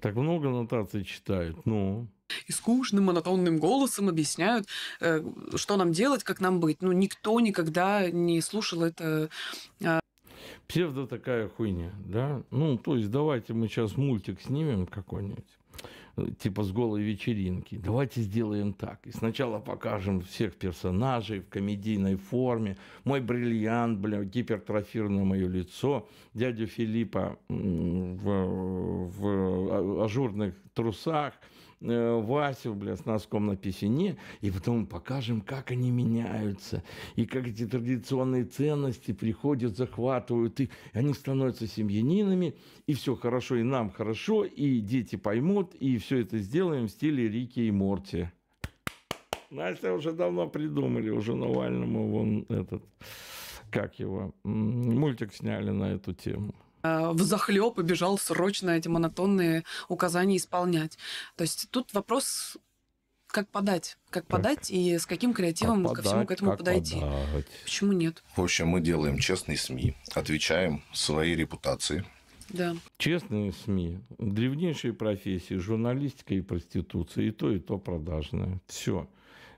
Так много нотаций читают, ну. И скучным, монотонным голосом объясняют, э, что нам делать, как нам быть. Ну, никто никогда не слушал это а, псевдо такая хуйня, да? Ну, то есть давайте мы сейчас мультик снимем какой-нибудь, типа с голой вечеринки. Давайте сделаем так. И сначала покажем всех персонажей в комедийной форме. Мой бриллиант, бля, гипертрофированное мое лицо. Дядю Филиппа в, в а, ажурных трусах – Э, Васю, бля, с носком на песене, и потом покажем, как они меняются, и как эти традиционные ценности приходят, захватывают их, они становятся семьянинами, и все хорошо, и нам хорошо, и дети поймут, и все это сделаем в стиле Рики и Морти. Настя уже давно придумали, уже Навальному вон этот, как его, мультик сняли на эту тему. Э, в захлеб и бежал срочно эти монотонные указания исполнять. То есть тут вопрос как подать, как подать и с каким креативом как подать, ко всему к этому подойти. Подать. Почему нет? В общем, мы делаем честные СМИ, отвечаем своей репутации. Да. Честные СМИ, древнейшие профессии, журналистика и проституция, и то, и то продажная. Все.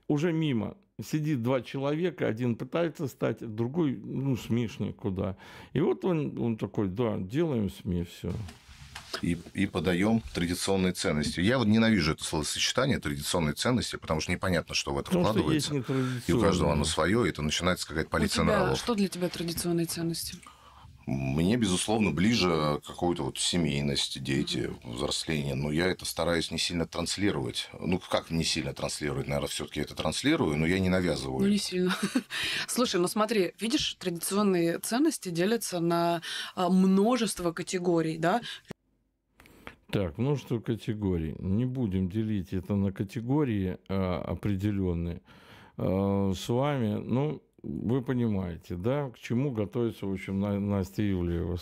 Уже мимо сидит два человека, один пытается стать, другой, ну, смесь никуда. И вот он, он такой, да, делаем СМИ, все. И, и подаем традиционные ценности. Я вот ненавижу это словосочетание традиционные ценности, потому что непонятно, что в это потому вкладывается. и у каждого оно свое, и это начинается какая-то полиция а налогов. Что для тебя традиционные ценности? Мне, безусловно, ближе какой-то вот семейность, дети, взросление. Но я это стараюсь не сильно транслировать. Ну, как не сильно транслировать? Наверное, все таки это транслирую, но я не навязываю. Ну, не сильно. Слушай, ну смотри, видишь, традиционные ценности делятся на а, множество категорий, да? Так, множество категорий. Не будем делить это на категории а, определенные а, с вами. Ну, вы понимаете, да, к чему готовится, в общем, Настя Ивлеева.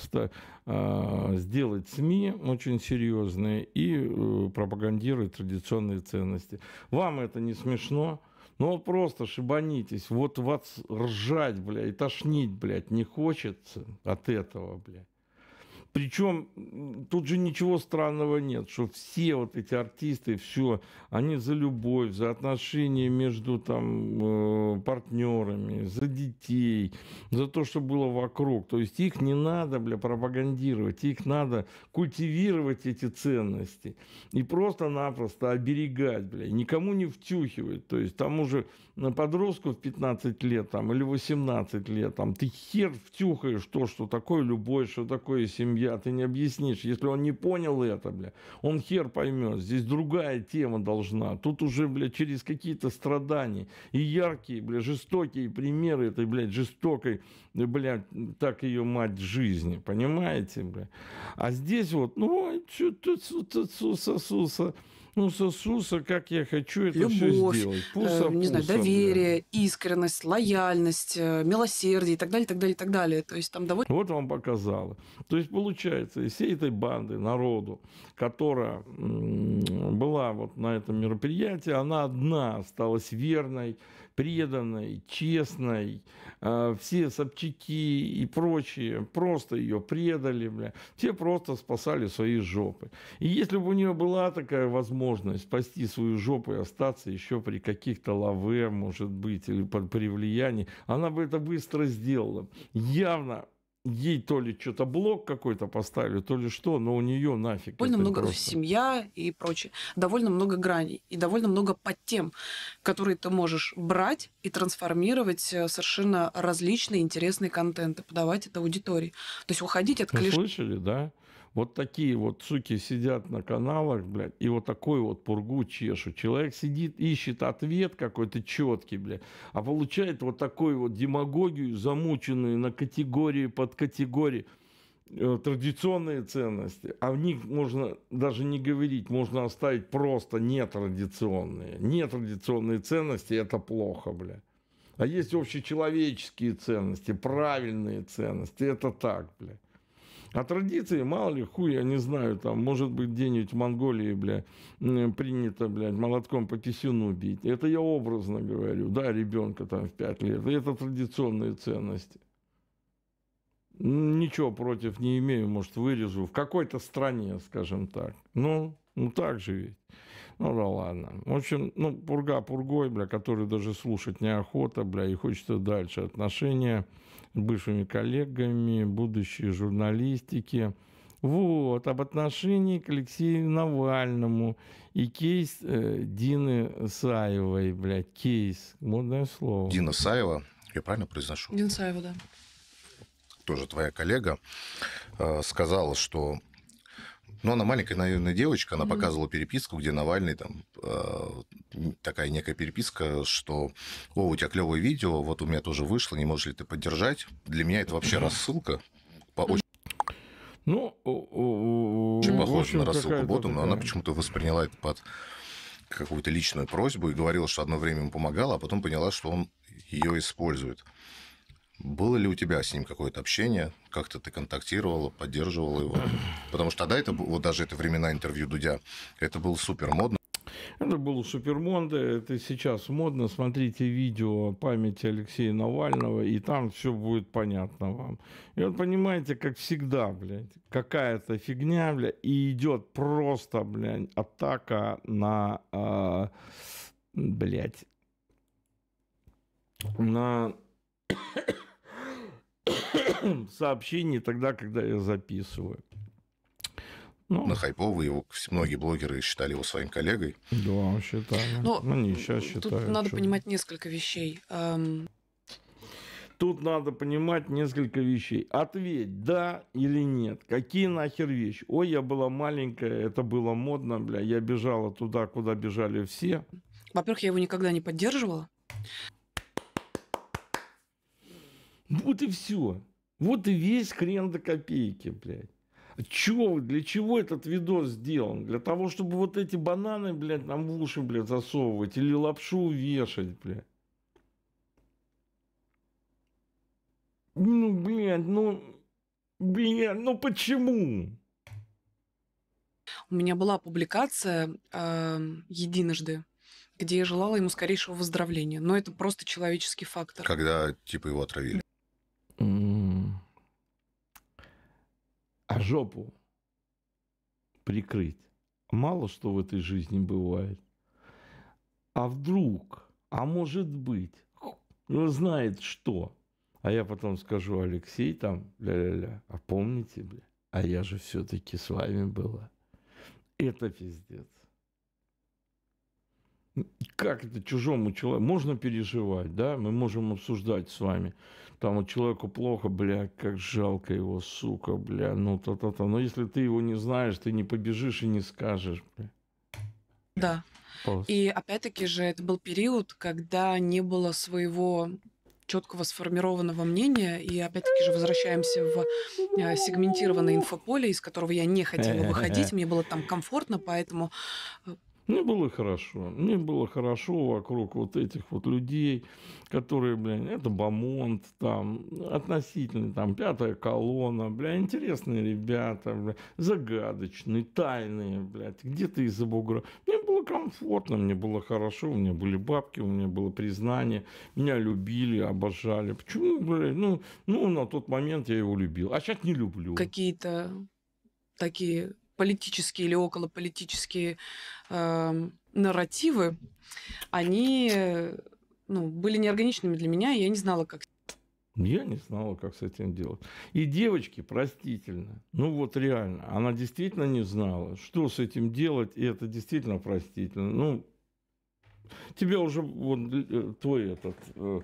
А, сделать СМИ очень серьезные и э, пропагандировать традиционные ценности. Вам это не смешно? Ну вот просто шибанитесь, вот вас ржать, блядь, и тошнить, блядь, не хочется от этого, блядь. Причем тут же ничего странного нет, что все вот эти артисты, все, они за любовь, за отношения между там э, партнерами, за детей, за то, что было вокруг. То есть их не надо, бля, пропагандировать, их надо культивировать эти ценности и просто-напросто оберегать, бля, никому не втюхивать. То есть тому же подростку в 15 лет там или 18 лет там ты хер втюхаешь то, что такое любовь, что такое семья, я ты не объяснишь. Если он не понял это, бля, он хер поймет. Здесь другая тема должна. Тут уже, бля, через какие-то страдания. И яркие, бля, жестокие примеры этой, бля, жестокой, бля, так ее мать жизни. Понимаете, бля? А здесь вот, ну, что-то суса-суса ну, сосуса, как я хочу это Любовь, все сделать. Пуса, э, не пуса, знаю, доверие, да. искренность, лояльность, э, милосердие и так далее, и так далее, и так далее. То есть там довольно... Вот вам показало. То есть получается, из всей этой банды, народу, которая была вот на этом мероприятии, она одна осталась верной, преданной, честной, а, все Собчаки и прочие просто ее предали, бля. все просто спасали свои жопы. И если бы у нее была такая возможность спасти свою жопу и остаться еще при каких-то лаве, может быть, или под, при влиянии, она бы это быстро сделала. Явно ей то ли что-то блок какой-то поставили, то ли что, но у нее нафиг. Довольно много просто. семья и прочее. Довольно много граней и довольно много подтем, которые ты можешь брать и трансформировать э, совершенно различные интересные контенты, подавать это аудитории. То есть уходить от клише. Вы слышали, да? Вот такие вот суки сидят на каналах, блядь, и вот такой вот пургу чешут. Человек сидит, ищет ответ какой-то четкий, блядь, а получает вот такую вот демагогию, замученную на категории под категории э, традиционные ценности, а в них можно даже не говорить, можно оставить просто нетрадиционные. Нетрадиционные ценности – это плохо, бля. А есть общечеловеческие ценности, правильные ценности – это так, бля. А традиции, мало ли, хуй, я не знаю, там, может быть, где-нибудь в Монголии, бля, принято, блядь, молотком по кисюну бить. Это я образно говорю. Да, ребенка там в пять лет. Это традиционные ценности. Ничего против не имею, может, вырежу. В какой-то стране, скажем так. Ну, ну так же ведь. Ну да ладно. В общем, ну, пурга пургой, бля, который даже слушать неохота, бля, и хочется дальше отношения бывшими коллегами, будущей журналистики. Вот, об отношении к Алексею Навальному и кейс э, Дины Саевой, блядь, кейс, модное слово. Дина Саева, я правильно произношу? Дина Саева, да. Тоже твоя коллега э, сказала, что но ну, она маленькая наивная девочка, она mm-hmm. показывала переписку, где Навальный там э, такая некая переписка, что о, у тебя клевое видео, вот у меня тоже вышло, не можешь ли ты поддержать? Для меня это вообще mm-hmm. рассылка по ну, очень ну, очень похоже на рассылку боту, но она почему-то восприняла это под какую-то личную просьбу и говорила, что одно время ему помогала, а потом поняла, что он ее использует. Было ли у тебя с ним какое-то общение? Как-то ты контактировала, поддерживала его? Потому что тогда это, вот даже это времена интервью Дудя, это было супер модно. Это было супер модно, это сейчас модно. Смотрите видео памяти Алексея Навального, и там все будет понятно вам. И вот понимаете, как всегда, блядь, какая-то фигня, блядь, и идет просто, блядь, атака на, э, блядь, на сообщений тогда, когда я записываю. Ну, на ну, хайповый его многие блогеры считали его своим коллегой. Да, считали. Но ну, не сейчас считают. Тут надо что... понимать несколько вещей. Эм... Тут надо понимать несколько вещей. Ответь, да или нет. Какие нахер вещи? Ой, я была маленькая, это было модно, бля. Я бежала туда, куда бежали все. Во-первых, я его никогда не поддерживала. Вот и все. Вот и весь хрен до копейки, блядь. А чего, для чего этот видос сделан? Для того, чтобы вот эти бананы, блядь, нам в уши, блядь, засовывать или лапшу вешать, блядь. Ну, блядь, ну, блядь, ну почему? У меня была публикация э, единожды, где я желала ему скорейшего выздоровления. Но это просто человеческий фактор. Когда, типа, его отравили? а жопу прикрыть. Мало что в этой жизни бывает. А вдруг, а может быть, ну, знает что. А я потом скажу, Алексей там, ля-ля-ля, а помните, бля, а я же все-таки с вами была. Это пиздец. Как это чужому человеку? Можно переживать, да? Мы можем обсуждать с вами там вот «А человеку плохо, бля, как жалко его, сука, бля, ну та-та-та. Но если ты его не знаешь, ты не побежишь и не скажешь, бля. Да. Пожалуйста. И опять-таки же это был период, когда не было своего четкого сформированного мнения, и опять-таки же возвращаемся в э, сегментированное инфополе, из которого я не хотела выходить, мне было там комфортно, поэтому э, мне было хорошо. Мне было хорошо вокруг вот этих вот людей, которые, блин, это Бамонт, там, относительно, там, пятая колонна, бля, интересные ребята, бля, загадочные, тайные, блядь, где-то из-за бугра. Мне было комфортно, мне было хорошо, у меня были бабки, у меня было признание, меня любили, обожали. Почему, блядь, ну, ну, на тот момент я его любил, а сейчас не люблю. Какие-то такие политические или околополитические э, нарративы, они ну, были неорганичными для меня, и я не знала, как. Я не знала, как с этим делать. И девочки, простительно, ну вот реально, она действительно не знала, что с этим делать, и это действительно простительно. Ну, тебя уже вот э, твой этот э,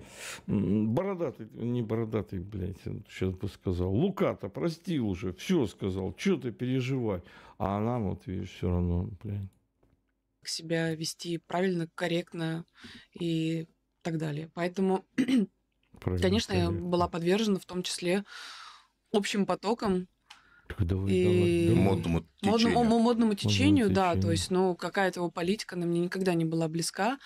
бородатый, не бородатый, блядь, сейчас бы сказал, Лука-то простил уже, все сказал, что ты переживай. А она вот, видишь, все равно, блядь себя вести правильно, корректно и так далее. Поэтому, правильно, конечно, я была подвержена в том числе общим потоком и модному течению. Модному, модному течению, модному да, то есть, ну, какая-то его политика она мне никогда не была близка.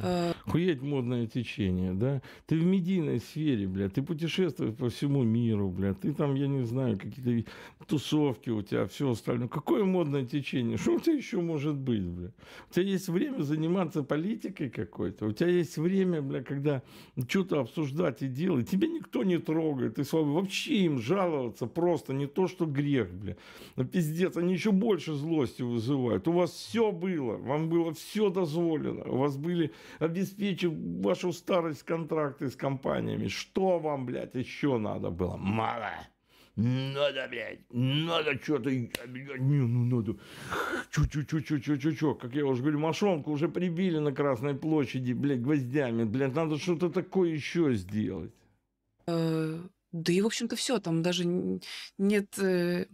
Э, охуеть модное течение, да? Ты в медийной сфере, бля, ты путешествуешь по всему миру, бля, ты там, я не знаю, какие-то тусовки у тебя, все остальное. Какое модное течение? Что у тебя еще может быть, бля? У тебя есть время заниматься политикой какой-то, у тебя есть время, бля, когда что-то обсуждать и делать, тебя никто не трогает, ты слабый. Вообще им жаловаться просто не то, что грех, бля. Пиздец, они еще больше злости вызывают. У вас все было, вам было все дозволено, у вас были обеспечения обеспечив вашу старость контракты с компаниями. Что вам, блядь, еще надо было? Мало. Надо, блядь, надо что-то, не, ну надо. Чу-чу-чу-чу-чу-чу-чу. Как я уже говорю, Машонку уже прибили на Красной площади, блядь, гвоздями. Блядь, надо что-то такое еще сделать. Э, да и, в общем-то, все. Там даже нет э,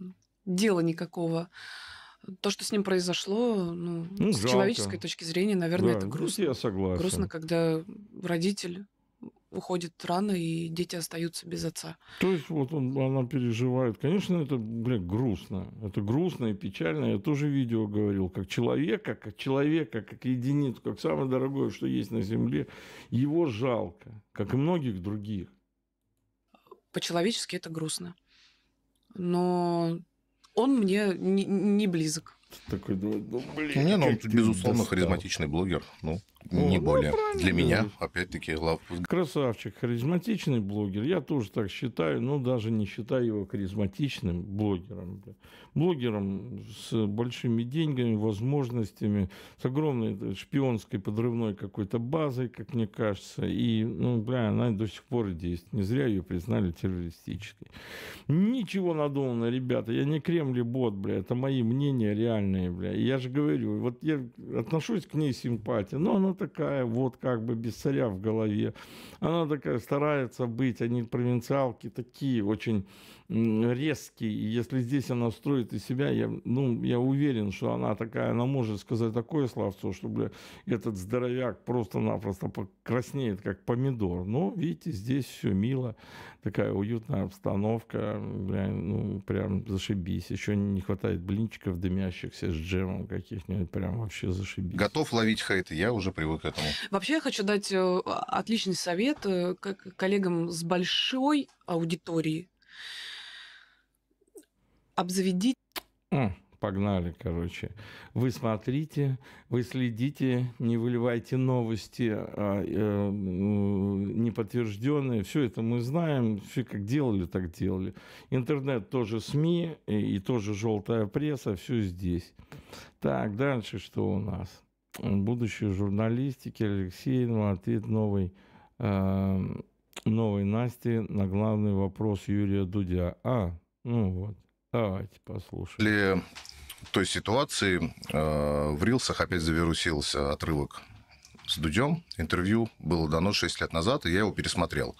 дела никакого то, что с ним произошло, ну, ну с жалко. человеческой точки зрения, наверное, да, это ну, грустно. Я согласен. Грустно, когда родитель уходит рано, и дети остаются без отца. То есть вот он, она переживает. Конечно, это, блин, грустно. Это грустно и печально. Я тоже видео говорил. Как человека, как человека, как единицу, как самое дорогое, что есть на земле, его жалко, как и многих других. По-человечески это грустно. Но он мне не, не близок. Такой, ну, блин. Не, ну, он, безусловно, достал. харизматичный блогер. Ну ну, не ну, более. Правильно. Для меня, опять-таки, главный. Красавчик, харизматичный блогер. Я тоже так считаю, но даже не считаю его харизматичным блогером. Блогером с большими деньгами, возможностями, с огромной э, шпионской подрывной какой-то базой, как мне кажется. И, ну, бля, она до сих пор действует. Не зря ее признали террористической. Ничего надумано, ребята. Я не Кремль бот, бля. Это мои мнения реальные, бля. И я же говорю, вот я отношусь к ней симпатия, но она такая вот как бы без царя в голове. Она такая старается быть, они провинциалки такие очень резкий, если здесь она строит из себя, я, ну, я уверен, что она такая, она может сказать такое словцо, чтобы этот здоровяк просто-напросто покраснеет, как помидор. Но, видите, здесь все мило, такая уютная обстановка, бля, ну, прям зашибись. Еще не хватает блинчиков дымящихся с джемом каких-нибудь, прям вообще зашибись. Готов ловить хейт, я уже привык к этому. Вообще, я хочу дать э, отличный совет э, коллегам с большой аудиторией, обзаведить. Погнали, короче. Вы смотрите, вы следите, не выливайте новости а, э, неподтвержденные. Все это мы знаем, все как делали, так делали. Интернет тоже СМИ и, и тоже желтая пресса, все здесь. Так, дальше что у нас? Будущее журналистики Алексеева, ну, ответ новый э, новой Насти на главный вопрос Юрия Дудя. А, ну вот. Давайте послушаем. Той ситуации э, в Рилсах опять завирусился отрывок с Дудем. Интервью было дано 6 лет назад, и я его пересмотрел.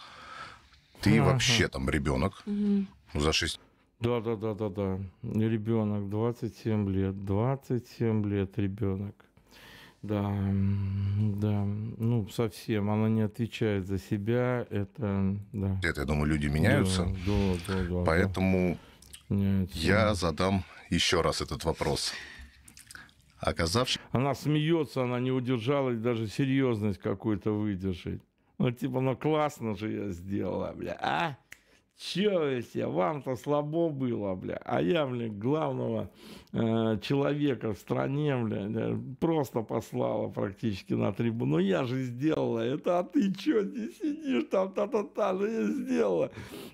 Ты ага. вообще там ребенок угу. за 6 да, да, да, да, да. Ребенок, 27 лет. 27 лет ребенок. Да, да. Ну, совсем. Она не отвечает за себя. Это, да. Это, я думаю, люди меняются. Да, да, да. да Поэтому да нет. Я задам еще раз этот вопрос. Оказавшись... Она смеется, она не удержалась даже серьезность какую-то выдержать. Ну, типа, ну классно же я сделала, бля, а? Че себе, вам-то слабо было, бля. А я, бля, главного э, человека в стране, бля, просто послала практически на трибу. Но ну, я же сделала это, а ты че не сидишь там, та-та-та, ну, я сделала.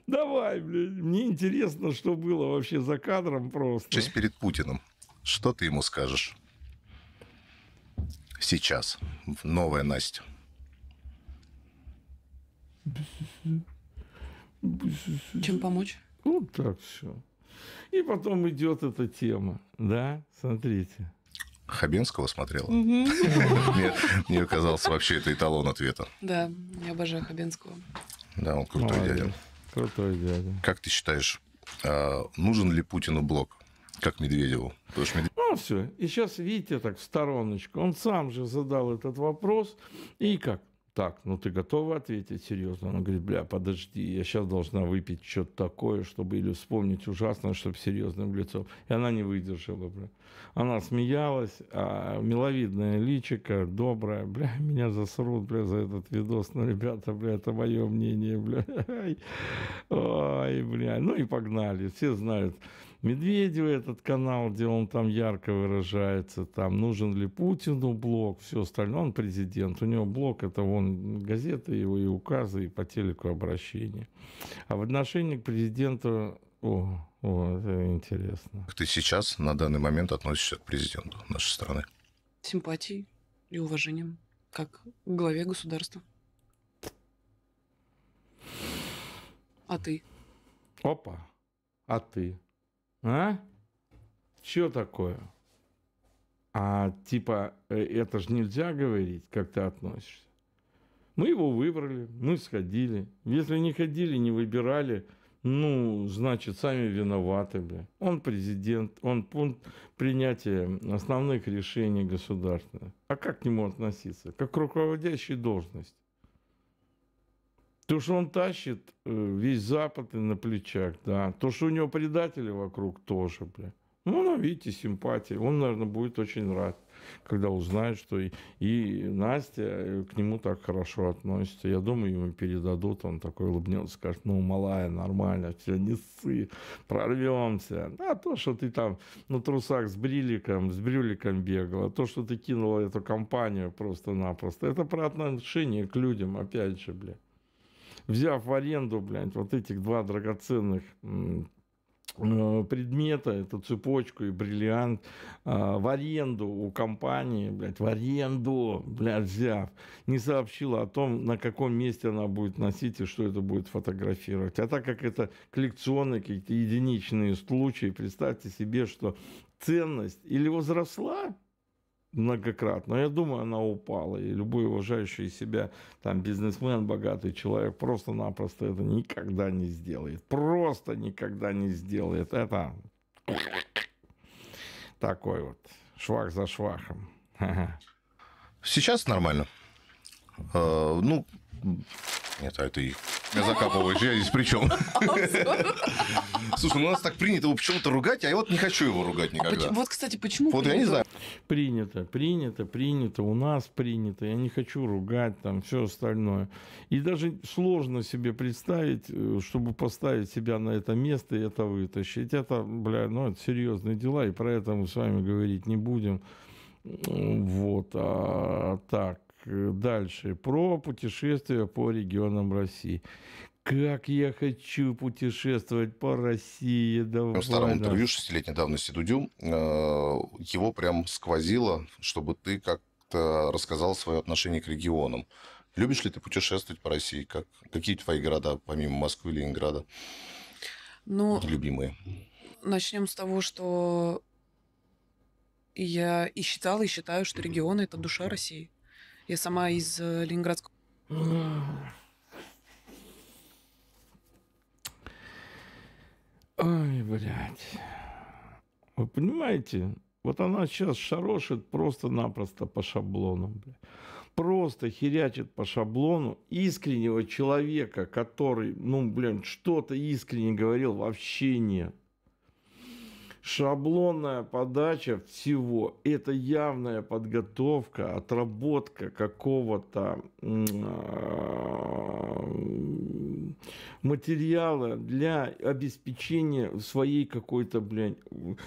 Давай, бля. Мне интересно, что было вообще за кадром просто. Честь перед Путиным. Что ты ему скажешь? Сейчас. Новая Настя. Чем помочь? Вот так все. И потом идет эта тема, да, смотрите. Хабенского смотрела? Нет, мне казалось, вообще это эталон ответа. Да, я обожаю Хабенского. Да, он крутой дядя. Крутой дядя. Как ты считаешь, а, нужен ли Путину блок, как Медведеву? Ну, все. И сейчас, видите, так в стороночку. Он сам же задал этот вопрос. И как? так, ну ты готова ответить серьезно? Она говорит, бля, подожди, я сейчас должна выпить что-то такое, чтобы или вспомнить ужасное, чтобы серьезным лицом. И она не выдержала, бля. Она смеялась, а миловидная личика, добрая, бля, меня засрут, бля, за этот видос. Ну, ребята, бля, это мое мнение, бля. Ой, бля. Ну и погнали, все знают Медведева этот канал, где он там ярко выражается, там нужен ли Путину блок, все остальное, он президент, у него блок это вон газеты его и указы, и по телеку обращения. А в отношении к президенту, о, о, это интересно. Как ты сейчас на данный момент относишься к президенту нашей страны? Симпатией и уважением, как к главе государства. А ты? Опа, а ты? А? Че такое? А типа, э, это же нельзя говорить, как ты относишься. Мы его выбрали, мы сходили. Если не ходили, не выбирали, ну, значит, сами виноваты, бля. Он президент, он пункт принятия основных решений государственных. А как к нему относиться? Как к руководящей должности. То, что он тащит э, весь Запад на плечах, да. То, что у него предатели вокруг тоже, бля. Ну, ну, видите, симпатия. Он, наверное, будет очень рад, когда узнает, что и, и Настя э, к нему так хорошо относится. Я думаю, ему передадут. Он такой улыбнется, скажет, ну, малая, нормально, все, не ссы, прорвемся. А то, что ты там на трусах с бриликом, с брюликом бегала, то, что ты кинула эту компанию просто-напросто, это про отношение к людям, опять же, бля взяв в аренду, блядь, вот этих два драгоценных э, предмета, эту цепочку и бриллиант э, в аренду у компании, блядь, в аренду, блядь, взяв, не сообщила о том, на каком месте она будет носить и что это будет фотографировать. А так как это коллекционные какие-то единичные случаи, представьте себе, что ценность или возросла многократно. Я думаю, она упала. И любой уважающий себя там бизнесмен, богатый человек просто-напросто это никогда не сделает. Просто никогда не сделает. Это такой вот швах за швахом. Сейчас нормально. Э, ну, нет, а это их я закапываюсь. я здесь при чем? Слушай, ну у нас так принято его почему-то ругать, а я вот не хочу его ругать а никогда. Вот, кстати, почему Вот я не знаю. Принято, принято, принято, у нас принято, я не хочу ругать, там, все остальное. И даже сложно себе представить, э, чтобы поставить себя на это место и это вытащить. Это, бля, ну, это серьезные дела, и про это мы с вами говорить не будем. Вот, а так, Э, дальше. Про путешествия по регионам России. Как я хочу путешествовать по России. Давай, в старом да. интервью шестилетней давности Дудю э, его прям сквозило, чтобы ты как-то рассказал свое отношение к регионам. Любишь ли ты путешествовать по России? Как, какие твои города, помимо Москвы и Ленинграда, ну, любимые? Начнем с того, что я и считала, и считаю, что регионы – это душа России. Я сама из э, Ленинградского. Ой, блядь. Вы понимаете, вот она сейчас шарошит просто-напросто по шаблону. Бля. Просто херячит по шаблону искреннего человека, который, ну, блин, что-то искренне говорил, вообще нет шаблонная подача всего – это явная подготовка, отработка какого-то а, материала для обеспечения своей какой-то, блядь,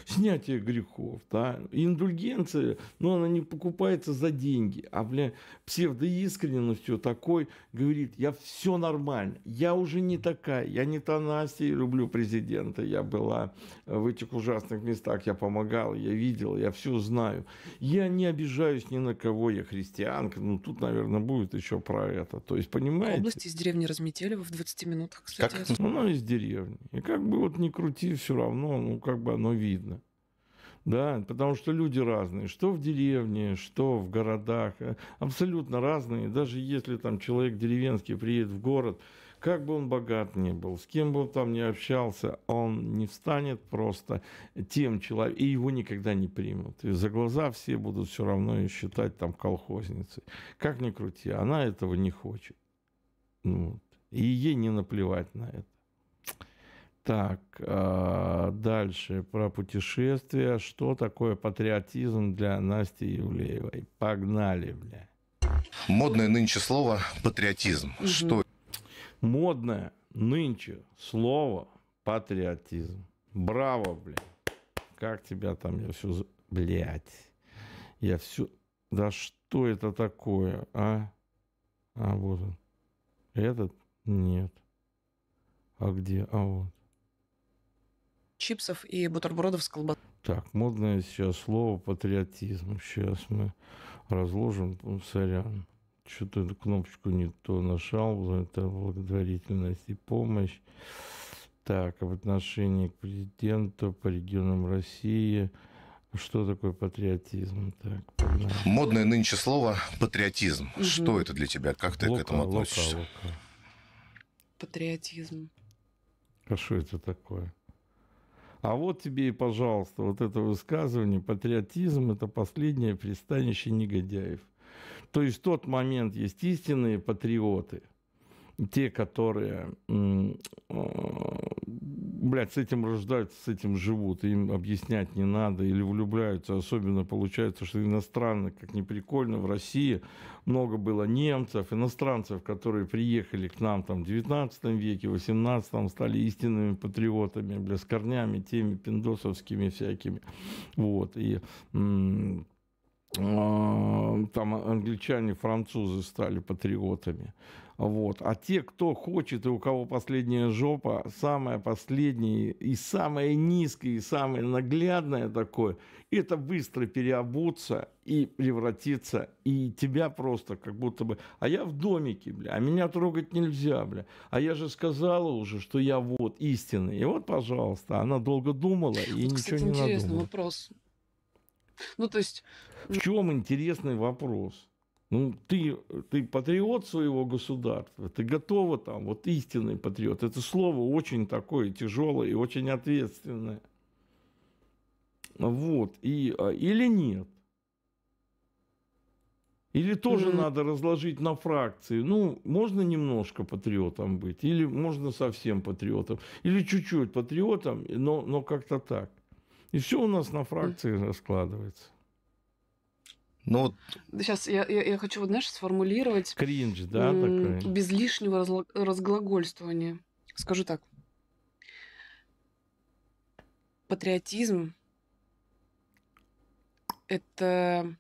снятия грехов, да. Индульгенция, но она не покупается за деньги, а, блядь, псевдоискренностью такой говорит, я все нормально, я уже не такая, я не та Настя, люблю президента, я была в этих ужасных разных местах, я помогал, я видел, я все знаю. Я не обижаюсь ни на кого, я христианка. Ну, тут, наверное, будет еще про это. То есть, ну, понимаете... Области из деревни Разметелева в 20 минутах, кстати. Как? Я... Ну, оно ну, из деревни. И как бы вот не крути, все равно, ну, как бы оно видно. Да, потому что люди разные, что в деревне, что в городах, э, абсолютно разные. Даже если там человек деревенский приедет в город, как бы он богат ни был, с кем бы он там ни общался, он не встанет просто тем человеком, и его никогда не примут. И за глаза все будут все равно ее считать там колхозницей. Как ни крути, она этого не хочет. Ну, и ей не наплевать на это. Так, а, дальше про путешествия. Что такое патриотизм для Насти Евлеевой? Погнали, бля. Модное нынче слово патриотизм. Угу. Что Модное нынче слово патриотизм. Браво, блядь. Как тебя там, я все... Блядь. Я все... Да что это такое, а? А вот он. Этот? Нет. А где? А вот. Чипсов и бутербродов с колбасой. Так, модное сейчас слово патриотизм. Сейчас мы разложим, сорян что-то кнопочку не то нажал, это благотворительность и помощь. Так, в отношении к президенту по регионам России – что такое патриотизм? Так, Модное нынче слово патриотизм. Угу. Что это для тебя? Как ты лока, к этому относишься? Лока, лока. Патриотизм. А что это такое? А вот тебе и, пожалуйста, вот это высказывание. Патриотизм – это последнее пристанище негодяев. То есть в тот момент есть истинные патриоты, те, которые, а, блядь, с этим рождаются, с этим живут, им объяснять не надо, или влюбляются, особенно получается, что иностранно, как ни прикольно, в России много было немцев, иностранцев, которые приехали к нам там в 19 веке, в 18 стали истинными патриотами, бля, с корнями теми пиндосовскими всякими, вот, и а, там англичане, французы стали патриотами. Вот. А те, кто хочет и у кого последняя жопа, самое последнее и самое низкое, и самое наглядное такое, это быстро переобуться и превратиться, и тебя просто как будто бы, а я в домике, бля, а меня трогать нельзя, бля, а я же сказала уже, что я вот истинный, и вот, пожалуйста, она долго думала ну, и вот, ничего кстати, не надумала. интересный вопрос, ну, то есть... В чем интересный вопрос? Ну, ты, ты патриот своего государства, ты готова там, вот истинный патриот. Это слово очень такое тяжелое и очень ответственное. Вот, и, а, или нет. Или тоже mm-hmm. надо разложить на фракции. Ну, можно немножко патриотом быть, или можно совсем патриотом, или чуть-чуть патриотом, но, но как-то так. И все у нас на фракции раскладывается. Ну, Сейчас я, я, я хочу, вот, знаешь, сформулировать... Кринж, да, такой? Без лишнего разло- разглагольствования. Скажу так. Патриотизм — это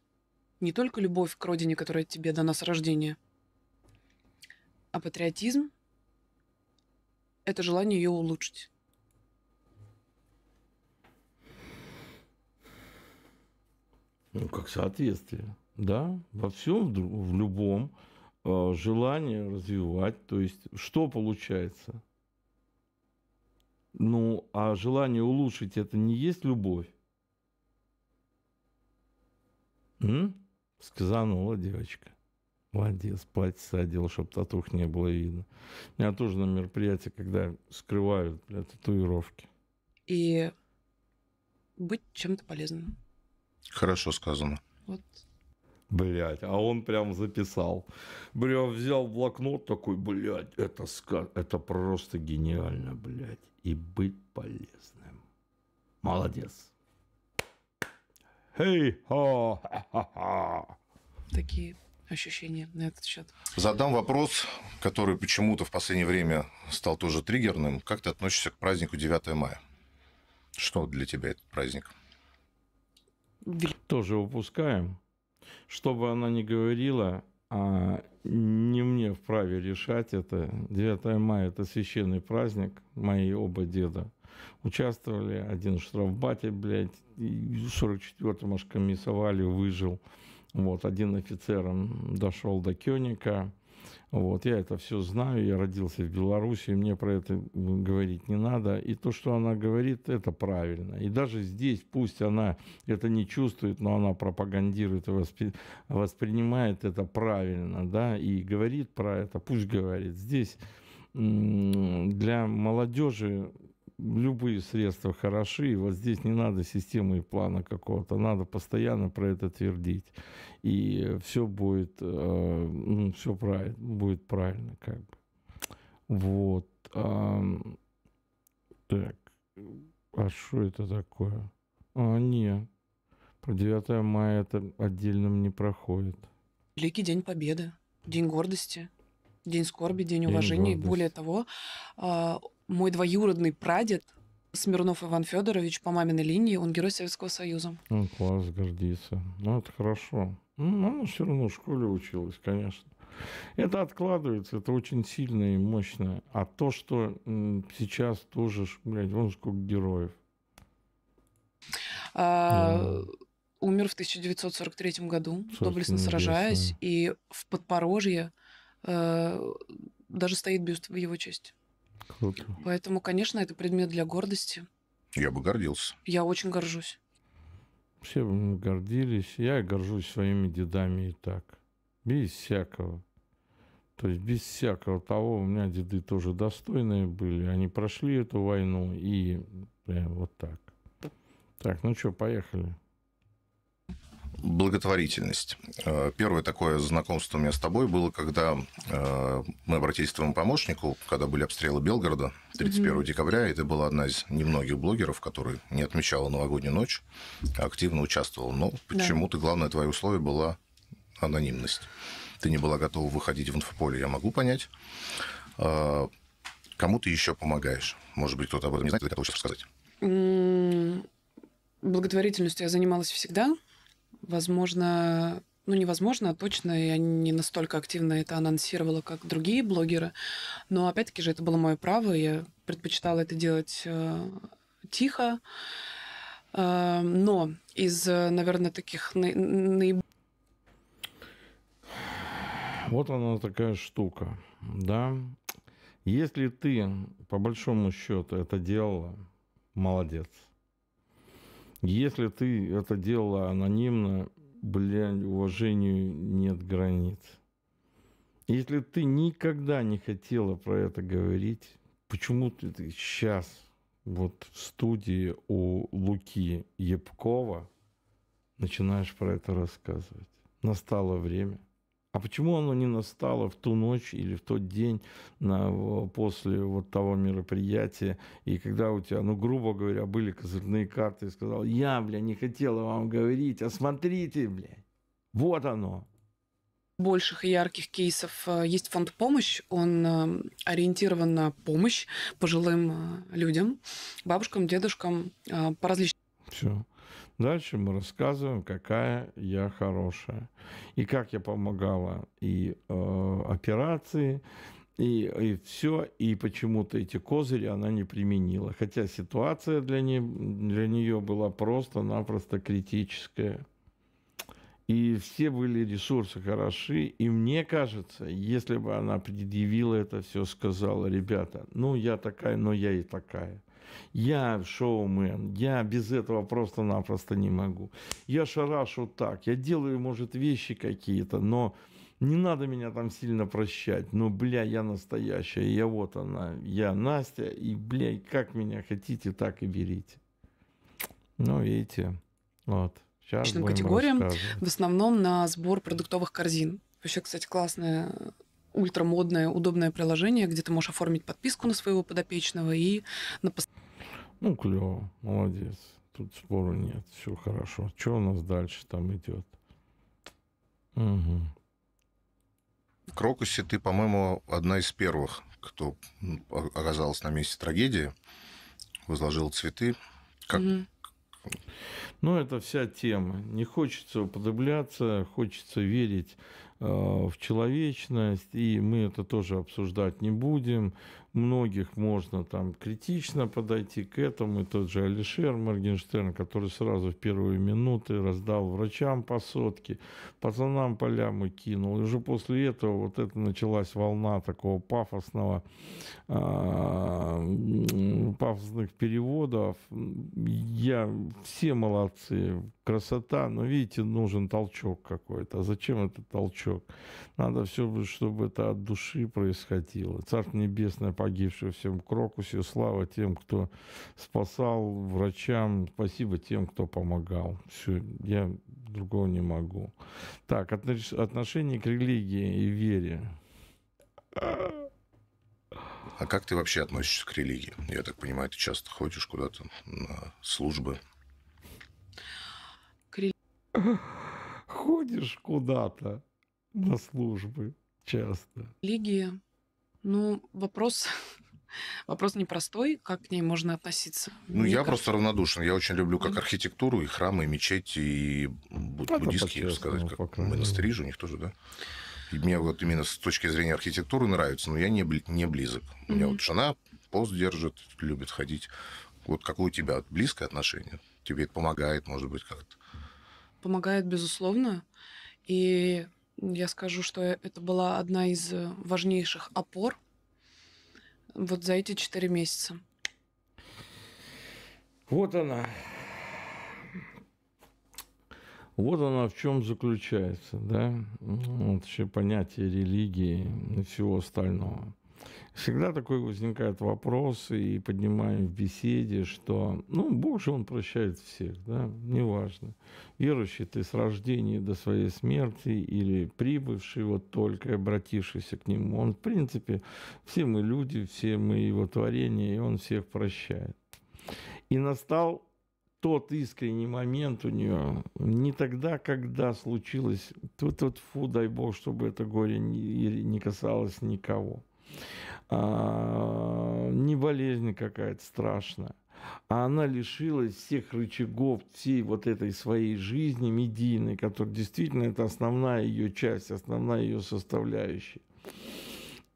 не только любовь к родине, которая тебе дана с рождения, а патриотизм — это желание ее улучшить. Ну, как соответствие. Да, во всем, в любом э, желание развивать. То есть, что получается? Ну, а желание улучшить это не есть любовь. М? Сказанула девочка. Молодец, платье садил, чтобы татух не было видно. У меня тоже на мероприятии, когда скрывают бля, татуировки. И быть чем-то полезным. Хорошо сказано. Вот. Блять, а он прям записал. Бля, взял блокнот такой, блять, это, ска... это просто гениально, блять. И быть полезным. Молодец. Хей, хо, ха-ха-ха. Такие ощущения на этот счет. Задам вопрос, который почему-то в последнее время стал тоже триггерным. Как ты относишься к празднику 9 мая? Что для тебя этот праздник? Тоже упускаем. Чтобы она не говорила, а не мне вправе решать это. 9 мая – это священный праздник. Мои оба деда участвовали. Один в штрафбате, блядь, в 44-м аж комиссовали, выжил. Вот, один офицером дошел до Кёника. Вот, я это все знаю, я родился в Беларуси, мне про это говорить не надо. И то, что она говорит, это правильно. И даже здесь, пусть она это не чувствует, но она пропагандирует и воспри... воспринимает это правильно, да, и говорит про это, пусть говорит. Здесь для молодежи любые средства хороши, и вот здесь не надо системы и плана какого-то, надо постоянно про это твердить, и все будет, э, ну, все правильно, будет правильно, как бы. Вот. А, так, а что это такое? А, не, про 9 мая это отдельно не проходит. Великий День Победы, День гордости, День скорби, День уважения. День гордости. Более того, а, мой двоюродный прадед Смирнов Иван Федорович по маминой линии, он герой Советского Союза. Он ну, класс, гордится. Ну, это хорошо. Ну, она все равно в школе училась, конечно. Это откладывается, это очень сильно и мощно. А то, что сейчас тоже, блядь, вон сколько героев. А, да. Умер в 1943 году, доблестно сражаясь, и в Подпорожье э, даже стоит бюст в его честь. Круто. Поэтому, конечно, это предмет для гордости. Я бы гордился. Я очень горжусь. Все бы гордились. Я горжусь своими дедами и так. Без всякого. То есть без всякого того у меня деды тоже достойные были. Они прошли эту войну и прям э, вот так. Так, ну что, поехали благотворительность. Э, первое такое знакомство у меня с тобой было, когда э, мы обратились к твоему помощнику, когда были обстрелы Белгорода 31 угу. декабря, и ты была одна из немногих блогеров, которые не отмечала новогоднюю ночь, а активно участвовала. Но почему-то да. главное твое условие была анонимность. Ты не была готова выходить в инфополе, я могу понять. Э, кому ты еще помогаешь? Может быть, кто-то об этом не знает, ты готова сейчас рассказать. Благотворительностью я занималась всегда. Возможно, ну, невозможно, а точно я не настолько активно это анонсировала, как другие блогеры. Но, опять-таки же, это было мое право, я предпочитала это делать э, тихо. Э, но из, э, наверное, таких на- наиболее... Вот она такая штука, да. Если ты, по большому счету, это делала, молодец. Если ты это делала анонимно, блядь, уважению нет границ. Если ты никогда не хотела про это говорить, почему ты, ты сейчас вот в студии у Луки Епкова начинаешь про это рассказывать? Настало время – а почему оно не настало в ту ночь или в тот день на, после вот того мероприятия? И когда у тебя, ну, грубо говоря, были козырные карты, и сказал, я, бля, не хотела вам говорить, а смотрите, бля, вот оно. Больших и ярких кейсов э, есть фонд «Помощь». Он э, ориентирован на помощь пожилым э, людям, бабушкам, дедушкам по различным... Все. Дальше мы рассказываем, какая я хорошая. И как я помогала и э, операции, и, и все, и почему-то эти козыри она не применила. Хотя ситуация для, не, для нее была просто-напросто критическая. И все были ресурсы хороши. И мне кажется, если бы она предъявила это все, сказала, ребята, ну я такая, но я и такая. Я шоумен, я без этого просто-напросто не могу. Я шарашу так, я делаю, может, вещи какие-то, но не надо меня там сильно прощать, но, ну, бля, я настоящая, я вот она, я Настя, и, бля, как меня хотите, так и берите. Ну, видите, вот. Сейчас Личным категориям, в основном на сбор продуктовых корзин. Вообще, кстати, классная ультрамодное, удобное приложение, где ты можешь оформить подписку на своего подопечного и на постоянно ну, клево, молодец. Тут спору нет, все хорошо. Что у нас дальше там идет? Угу. В Крокусе ты, по-моему, одна из первых, кто оказалась на месте трагедии, возложил цветы. Как... Угу. Ну, это вся тема. Не хочется уподобляться, хочется верить э, в человечность, и мы это тоже обсуждать не будем многих можно там критично подойти к этому. И тот же Алишер Моргенштерн, который сразу в первые минуты раздал врачам по сотке, пацанам полям и кинул. И уже после этого вот это началась волна такого пафосного, а, пафосных переводов. Я все молодцы, красота, но видите, нужен толчок какой-то. А зачем этот толчок? Надо все, чтобы это от души происходило. Царство Небесное погибшего, всем Крокусе, слава тем, кто спасал, врачам, спасибо тем, кто помогал. Все, я другого не могу. Так, отношение к религии и вере. А как ты вообще относишься к религии? Я так понимаю, ты часто ходишь куда-то на службы. К рели... Ходишь куда-то на службы часто. Религия ну, вопрос Вопрос непростой, как к ней можно относиться. Ну, Мне я кажется... просто равнодушен. Я очень люблю как архитектуру, и храмы, и мечети, и буд- ну, Это буддистские, так сказать, как пока, монастыри же у них тоже, да? И мне вот именно с точки зрения архитектуры нравится, но я не, не близок. У меня mm-hmm. вот жена пост держит, любит ходить. Вот какое у тебя близкое отношение? Тебе это помогает, может быть, как-то? Помогает, безусловно. И я скажу, что э, это была одна из э, важнейших опор вот за эти четыре месяца. Вот она. Вот она в чем заключается, да, вот вообще понятие религии и всего остального. Всегда такой возникает вопрос и поднимаем в беседе, что, ну, Бог же Он прощает всех, да, неважно. Верующий ты с рождения до своей смерти или прибывший вот только, обратившийся к Нему. Он, в принципе, все мы люди, все мы Его творения, и Он всех прощает. И настал тот искренний момент у нее не тогда, когда случилось, тут вот фу, дай бог, чтобы это горе не, не касалось никого а, не болезнь какая-то страшная, а она лишилась всех рычагов всей вот этой своей жизни медийной, которая действительно это основная ее часть, основная ее составляющая.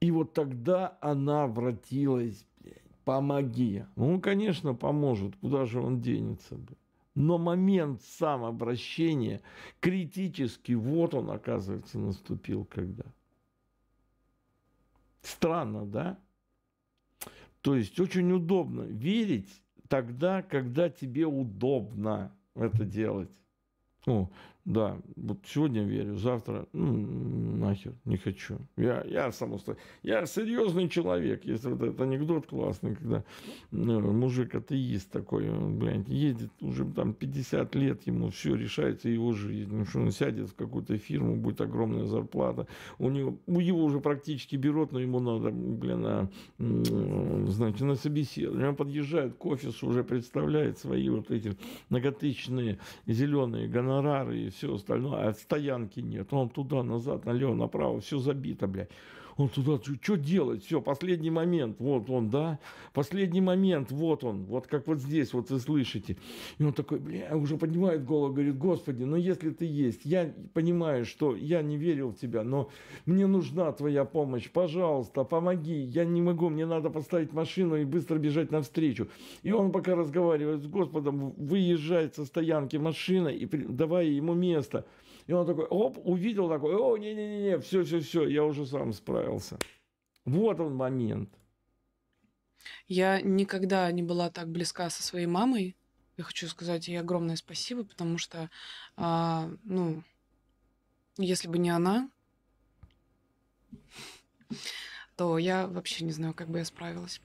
И вот тогда она вратилась, блядь, помоги. Ну, конечно, поможет, куда же он денется, бы? Но момент сам обращения критически, вот он, оказывается, наступил когда. Странно, да? То есть очень удобно верить тогда, когда тебе удобно это делать. Ну, да, вот сегодня верю, завтра ну, нахер, не хочу. Я, я самостоятельно. Я серьезный человек. Есть вот этот анекдот классный, когда ну, мужик атеист такой, он, блядь, едет уже там 50 лет, ему все решается его жизнь. что он сядет в какую-то фирму, будет огромная зарплата. У него, у его уже практически берут, но ему надо, блин, на, значит, на собеседование. Он подъезжает к офису, уже представляет свои вот эти многотысячные зеленые гонорары и все остальное, а стоянки нет, он туда, назад, налево, направо, все забито, блядь. Он туда, что делать? Все, последний момент, вот он, да? Последний момент, вот он, вот как вот здесь, вот вы слышите. И он такой, бля, уже поднимает голову, говорит, Господи, ну если ты есть, я понимаю, что я не верил в тебя, но мне нужна твоя помощь, пожалуйста, помоги, я не могу, мне надо поставить машину и быстро бежать навстречу. И он пока разговаривает с Господом, выезжает со стоянки машина и давая ему место – и он такой, оп, увидел такой, о, не-не-не, все, все, все, я уже сам справился. Вот он момент. Я никогда не была так близка со своей мамой. Я хочу сказать ей огромное спасибо, потому что, а, ну, если бы не она, то я вообще не знаю, как бы я справилась.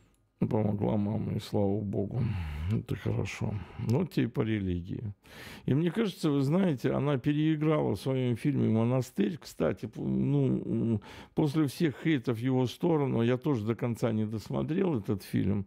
Помогла мама, и слава богу, это хорошо. Ну, типа религии. И мне кажется, вы знаете, она переиграла в своем фильме «Монастырь». Кстати, ну, после всех хейтов в его сторону, я тоже до конца не досмотрел этот фильм.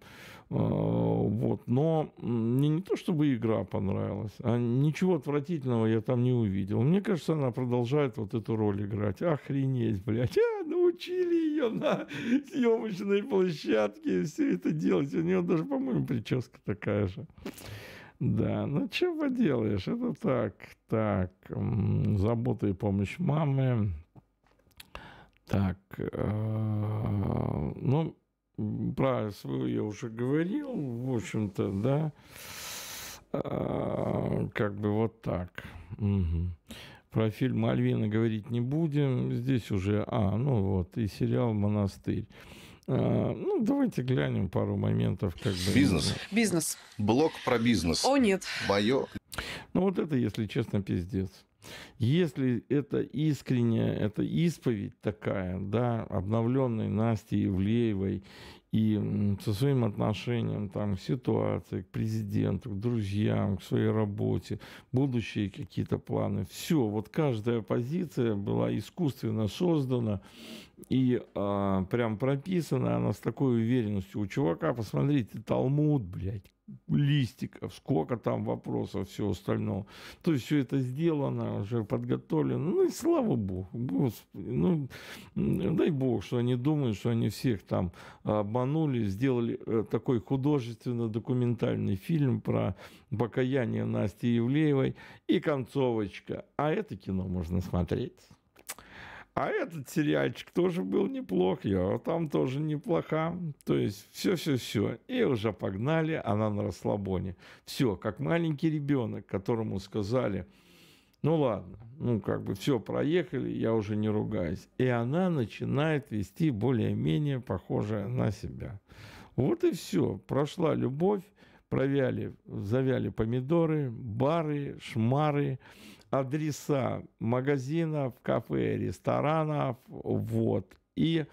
А, вот. Но мне не то, чтобы игра понравилась, а ничего отвратительного я там не увидел. Мне кажется, она продолжает вот эту роль играть. Охренеть, блядь. А, ну, учили ее на съемочной площадке все это делать. У нее даже, по-моему, прическа такая же. Да, ну что поделаешь, это так, так, забота и помощь мамы, так, э, ну, про свою я уже говорил, в общем-то, да, э, как бы вот так. Угу. Про фильм Альвина говорить не будем. Здесь уже, а, ну вот, и сериал «Монастырь». А, ну, давайте глянем пару моментов. Как бы... Бизнес. Бизнес. блок про бизнес. О, нет. Мое. Ну, вот это, если честно, пиздец. Если это искренняя, это исповедь такая, да, обновленной Насти Евлеевой и со своим отношением там, к ситуации, к президенту, к друзьям, к своей работе, будущие какие-то планы. Все, вот каждая позиция была искусственно создана и э, прям прописана, она с такой уверенностью. У чувака, посмотрите, Талмуд, блядь, листиков, сколько там вопросов, все остальное, То есть все это сделано, уже подготовлено. Ну и слава богу, господи, ну дай бог, что они думают, что они всех там обманули, сделали э, такой художественно-документальный фильм про покаяние Насти Евлеевой и концовочка. А это кино можно смотреть. А этот сериальчик тоже был неплох, я там тоже неплоха. То есть все-все-все. И уже погнали, она на расслабоне. Все, как маленький ребенок, которому сказали, ну ладно, ну как бы все, проехали, я уже не ругаюсь. И она начинает вести более-менее похожее на себя. Вот и все, прошла любовь, провяли, завяли помидоры, бары, шмары, адреса магазинов, кафе, ресторанов, вот. И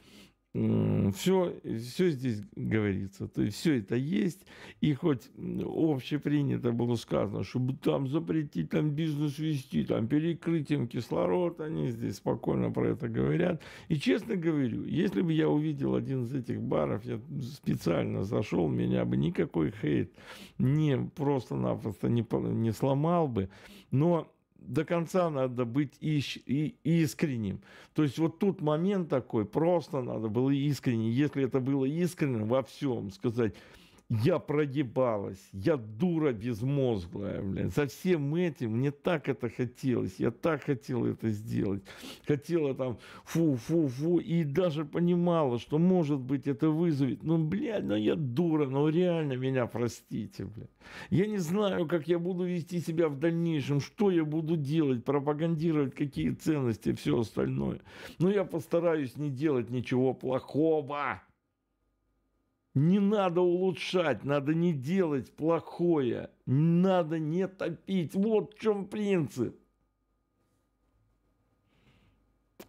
все, все здесь говорится, то есть все это есть, и хоть общепринято было сказано, чтобы там запретить там бизнес вести, там перекрыть им кислород, они здесь спокойно про это говорят. И честно говорю, если бы я увидел один из этих баров, я специально зашел, меня бы никакой хейт не просто-напросто не, не сломал бы, но до конца надо быть ищ, и искренним. То есть вот тут момент такой, просто надо было искренне. Если это было искренне во всем сказать, я прогибалась, я дура безмозглая, блядь. За всем этим мне так это хотелось, я так хотела это сделать. Хотела там фу-фу-фу, и даже понимала, что может быть это вызовет. Ну, блядь, ну я дура, ну реально меня простите, блядь. Я не знаю, как я буду вести себя в дальнейшем, что я буду делать, пропагандировать какие ценности, все остальное. Но я постараюсь не делать ничего плохого. Не надо улучшать, надо не делать плохое, надо не топить. Вот в чем принцип.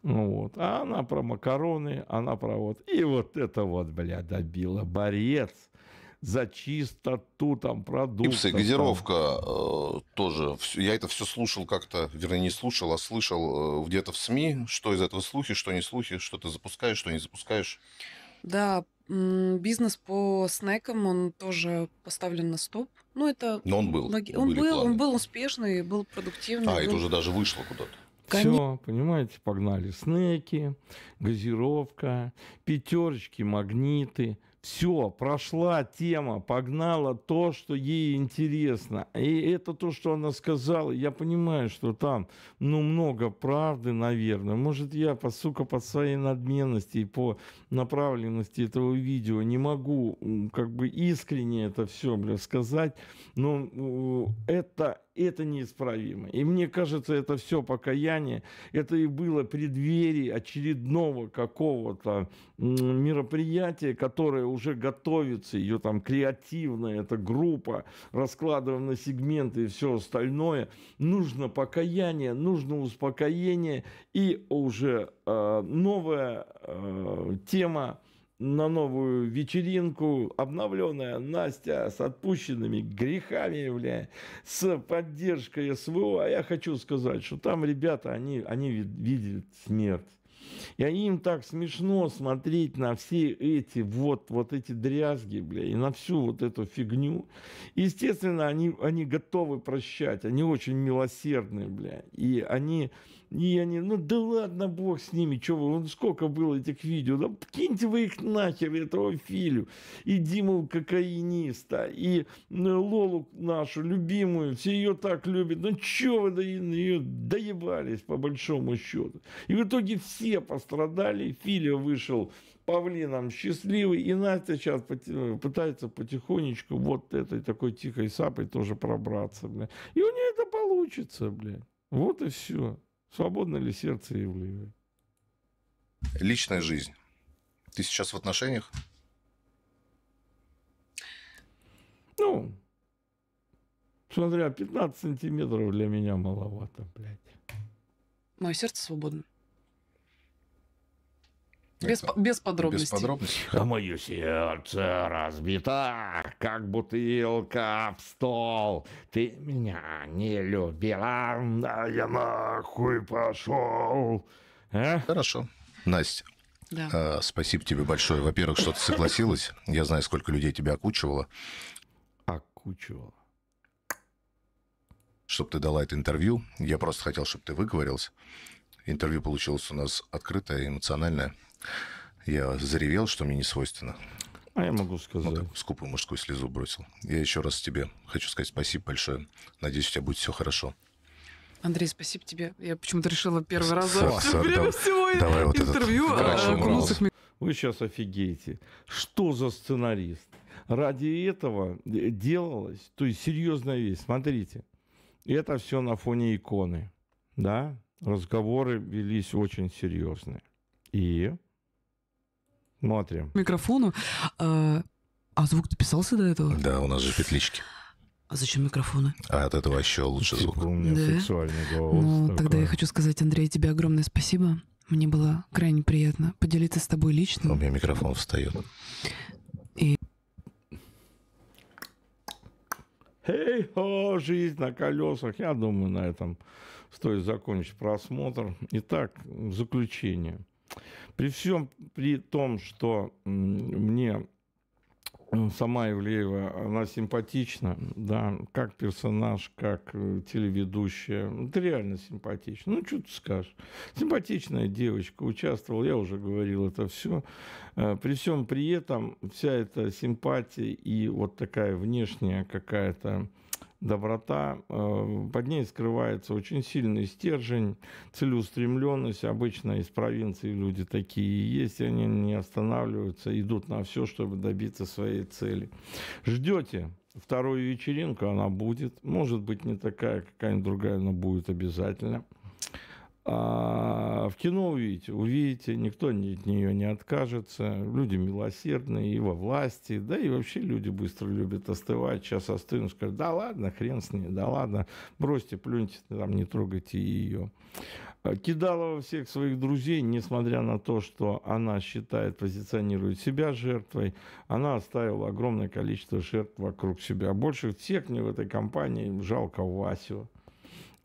Ну вот, а она про макароны, она про вот. И вот это вот, бля, добила борец за чистоту там продуктов. Чипсы, газировка э, тоже. Я это все слушал как-то, вернее, не слушал, а слышал э, где-то в СМИ, что из этого слухи, что не слухи, что ты запускаешь, что не запускаешь. Да, Бизнес по снекам, он тоже поставлен на стоп. Ну, это... Но он был. Логи... Он, был, он был успешный, был продуктивный. А, был... это уже даже вышло куда-то. Кон... Все, понимаете, погнали снеки, газировка, пятерочки, магниты – все, прошла тема, погнала то, что ей интересно. И это то, что она сказала. Я понимаю, что там, ну, много правды, наверное. Может, я, по, сука, под своей надменности и по направленности этого видео не могу как бы искренне это все, бля, сказать. Но это это неисправимо. И мне кажется, это все покаяние, это и было преддверие очередного какого-то мероприятия, которое уже готовится, ее там креативная эта группа, раскладываем на сегменты и все остальное. Нужно покаяние, нужно успокоение и уже э, новая э, тема на новую вечеринку, обновленная Настя с отпущенными грехами, бля, с поддержкой СВО. А я хочу сказать, что там ребята, они, они видят смерть. И им так смешно смотреть на все эти вот, вот эти дрязги, бля, и на всю вот эту фигню. Естественно, они, они готовы прощать, они очень милосердные, бля, и они и они, ну да ладно, бог с ними, что вы, ну сколько было этих видео, да киньте вы их нахер, этого Филю, и Диму кокаиниста, и ну, Лолу нашу любимую, все ее так любят, ну что вы до ну, ее доебались по большому счету. И в итоге все пострадали, Филя вышел павлином счастливый, и Настя сейчас э, пытается потихонечку вот этой такой тихой сапой тоже пробраться, бля. И у нее это получится, блядь. Вот и все. Свободно ли сердце Ивлеевой? Личная жизнь. Ты сейчас в отношениях? Ну, смотря, 15 сантиметров для меня маловато, блядь. Мое сердце свободно. Без, это, без подробностей. Без подробностей. А мое сердце разбито, как бутылка в стол. Ты меня не любила, а я нахуй пошел. А? Хорошо. Настя, да. э, спасибо тебе большое. Во-первых, что ты согласилась. Я знаю, сколько людей тебя окучивало. Окучивало. Чтобы ты дала это интервью. Я просто хотел, чтобы ты выговорилась. Интервью получилось у нас открытое, эмоциональное. Я заревел, что мне не свойственно. А я могу сказать. Ну, так, скупую мужскую слезу бросил. Я еще раз тебе хочу сказать спасибо большое. Надеюсь, у тебя будет все хорошо. Андрей, спасибо тебе. Я почему-то решила первый раз за все время всего давай вот интервью а, окунуться к Вы сейчас офигеете. Что за сценарист? Ради этого делалось, то есть серьезная вещь. Смотрите, это все на фоне иконы, да? Разговоры велись очень серьезные. И Смотрим. микрофону. А, а звук записался до этого? Да, у нас же петлички. А зачем микрофоны? А от этого еще лучше типа, звук. У меня да? сексуальный голос. Ну, такой. тогда я хочу сказать, Андрей, тебе огромное спасибо. Мне было крайне приятно поделиться с тобой лично. У меня микрофон встает. И... Эй, о, жизнь на колесах. Я думаю, на этом стоит закончить просмотр. Итак, в заключение. При всем при том, что мне э, сама Ивлеева, она симпатична, да, как персонаж, как э, телеведущая. Это ну, реально симпатично. Ну, что ты скажешь. Симпатичная девочка, участвовал, я уже говорил это все. Э, при всем при этом вся эта симпатия и вот такая внешняя какая-то доброта, э, под ней скрывается очень сильный стержень, целеустремленность. Обычно из провинции люди такие есть, они не останавливаются, идут на все, чтобы добиться своей цели. Ждете, вторую вечеринку она будет. Может быть, не такая, какая-нибудь другая, но будет обязательно. А в кино увидите, увидите, никто не, от нее не откажется. Люди милосердные и во власти, да и вообще люди быстро любят остывать. Сейчас остынут, скажут, да ладно, хрен с ней, да ладно, бросьте, плюньте, там не трогайте ее. А, Кидалова всех своих друзей, несмотря на то, что она считает, позиционирует себя жертвой, она оставила огромное количество жертв вокруг себя. Больше всех мне в этой компании жалко Васю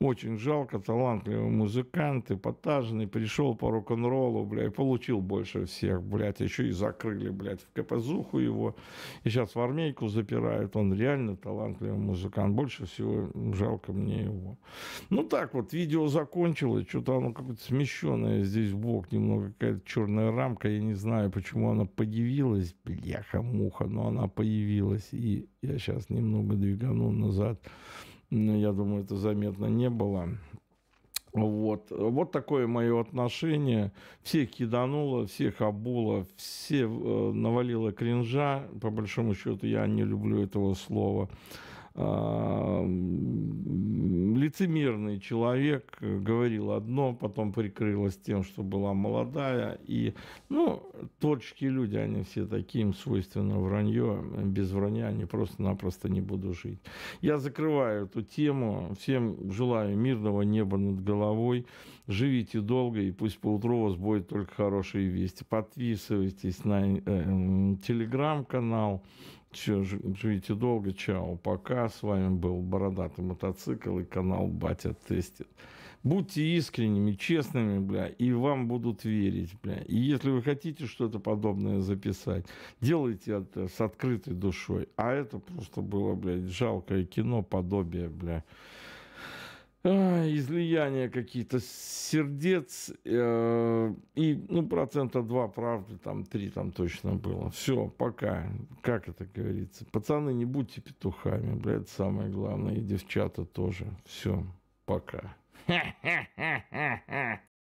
очень жалко, талантливый музыкант, эпатажный, пришел по рок-н-роллу, блядь, получил больше всех, блядь, еще и закрыли, блядь, в КПЗуху его, и сейчас в армейку запирают, он реально талантливый музыкант, больше всего жалко мне его. Ну так вот, видео закончилось, что-то оно какое-то смещенное здесь бок, немного какая-то черная рамка, я не знаю, почему она появилась, бляха-муха, но она появилась, и я сейчас немного двигану назад, ну, я думаю, это заметно не было. Вот. вот такое мое отношение. Всех кидануло, всех обуло, все э, навалило кринжа. По большому счету, я не люблю этого слова лицемерный человек, э, говорил одно, потом прикрылась тем, что была молодая. И, ну, творческие люди, они все такие, им свойственно вранье. Без вранья они просто-напросто не будут жить. Я закрываю эту тему. Всем желаю мирного неба над головой. Живите долго, и пусть поутру у вас будет только хорошие вести. Подписывайтесь на э, телеграм-канал Че, живите долго, чао, пока. С вами был Бородатый Мотоцикл и канал Батя Тестит. Будьте искренними, честными, бля, и вам будут верить, бля. И если вы хотите что-то подобное записать, делайте это с открытой душой. А это просто было, блядь, жалкое кино, подобие, бля излияния какие-то сердец, э, и, ну, процента два правды, там, три там точно было. Все, пока, как это говорится. Пацаны, не будьте петухами, блядь, самое главное, и девчата тоже. Все, пока.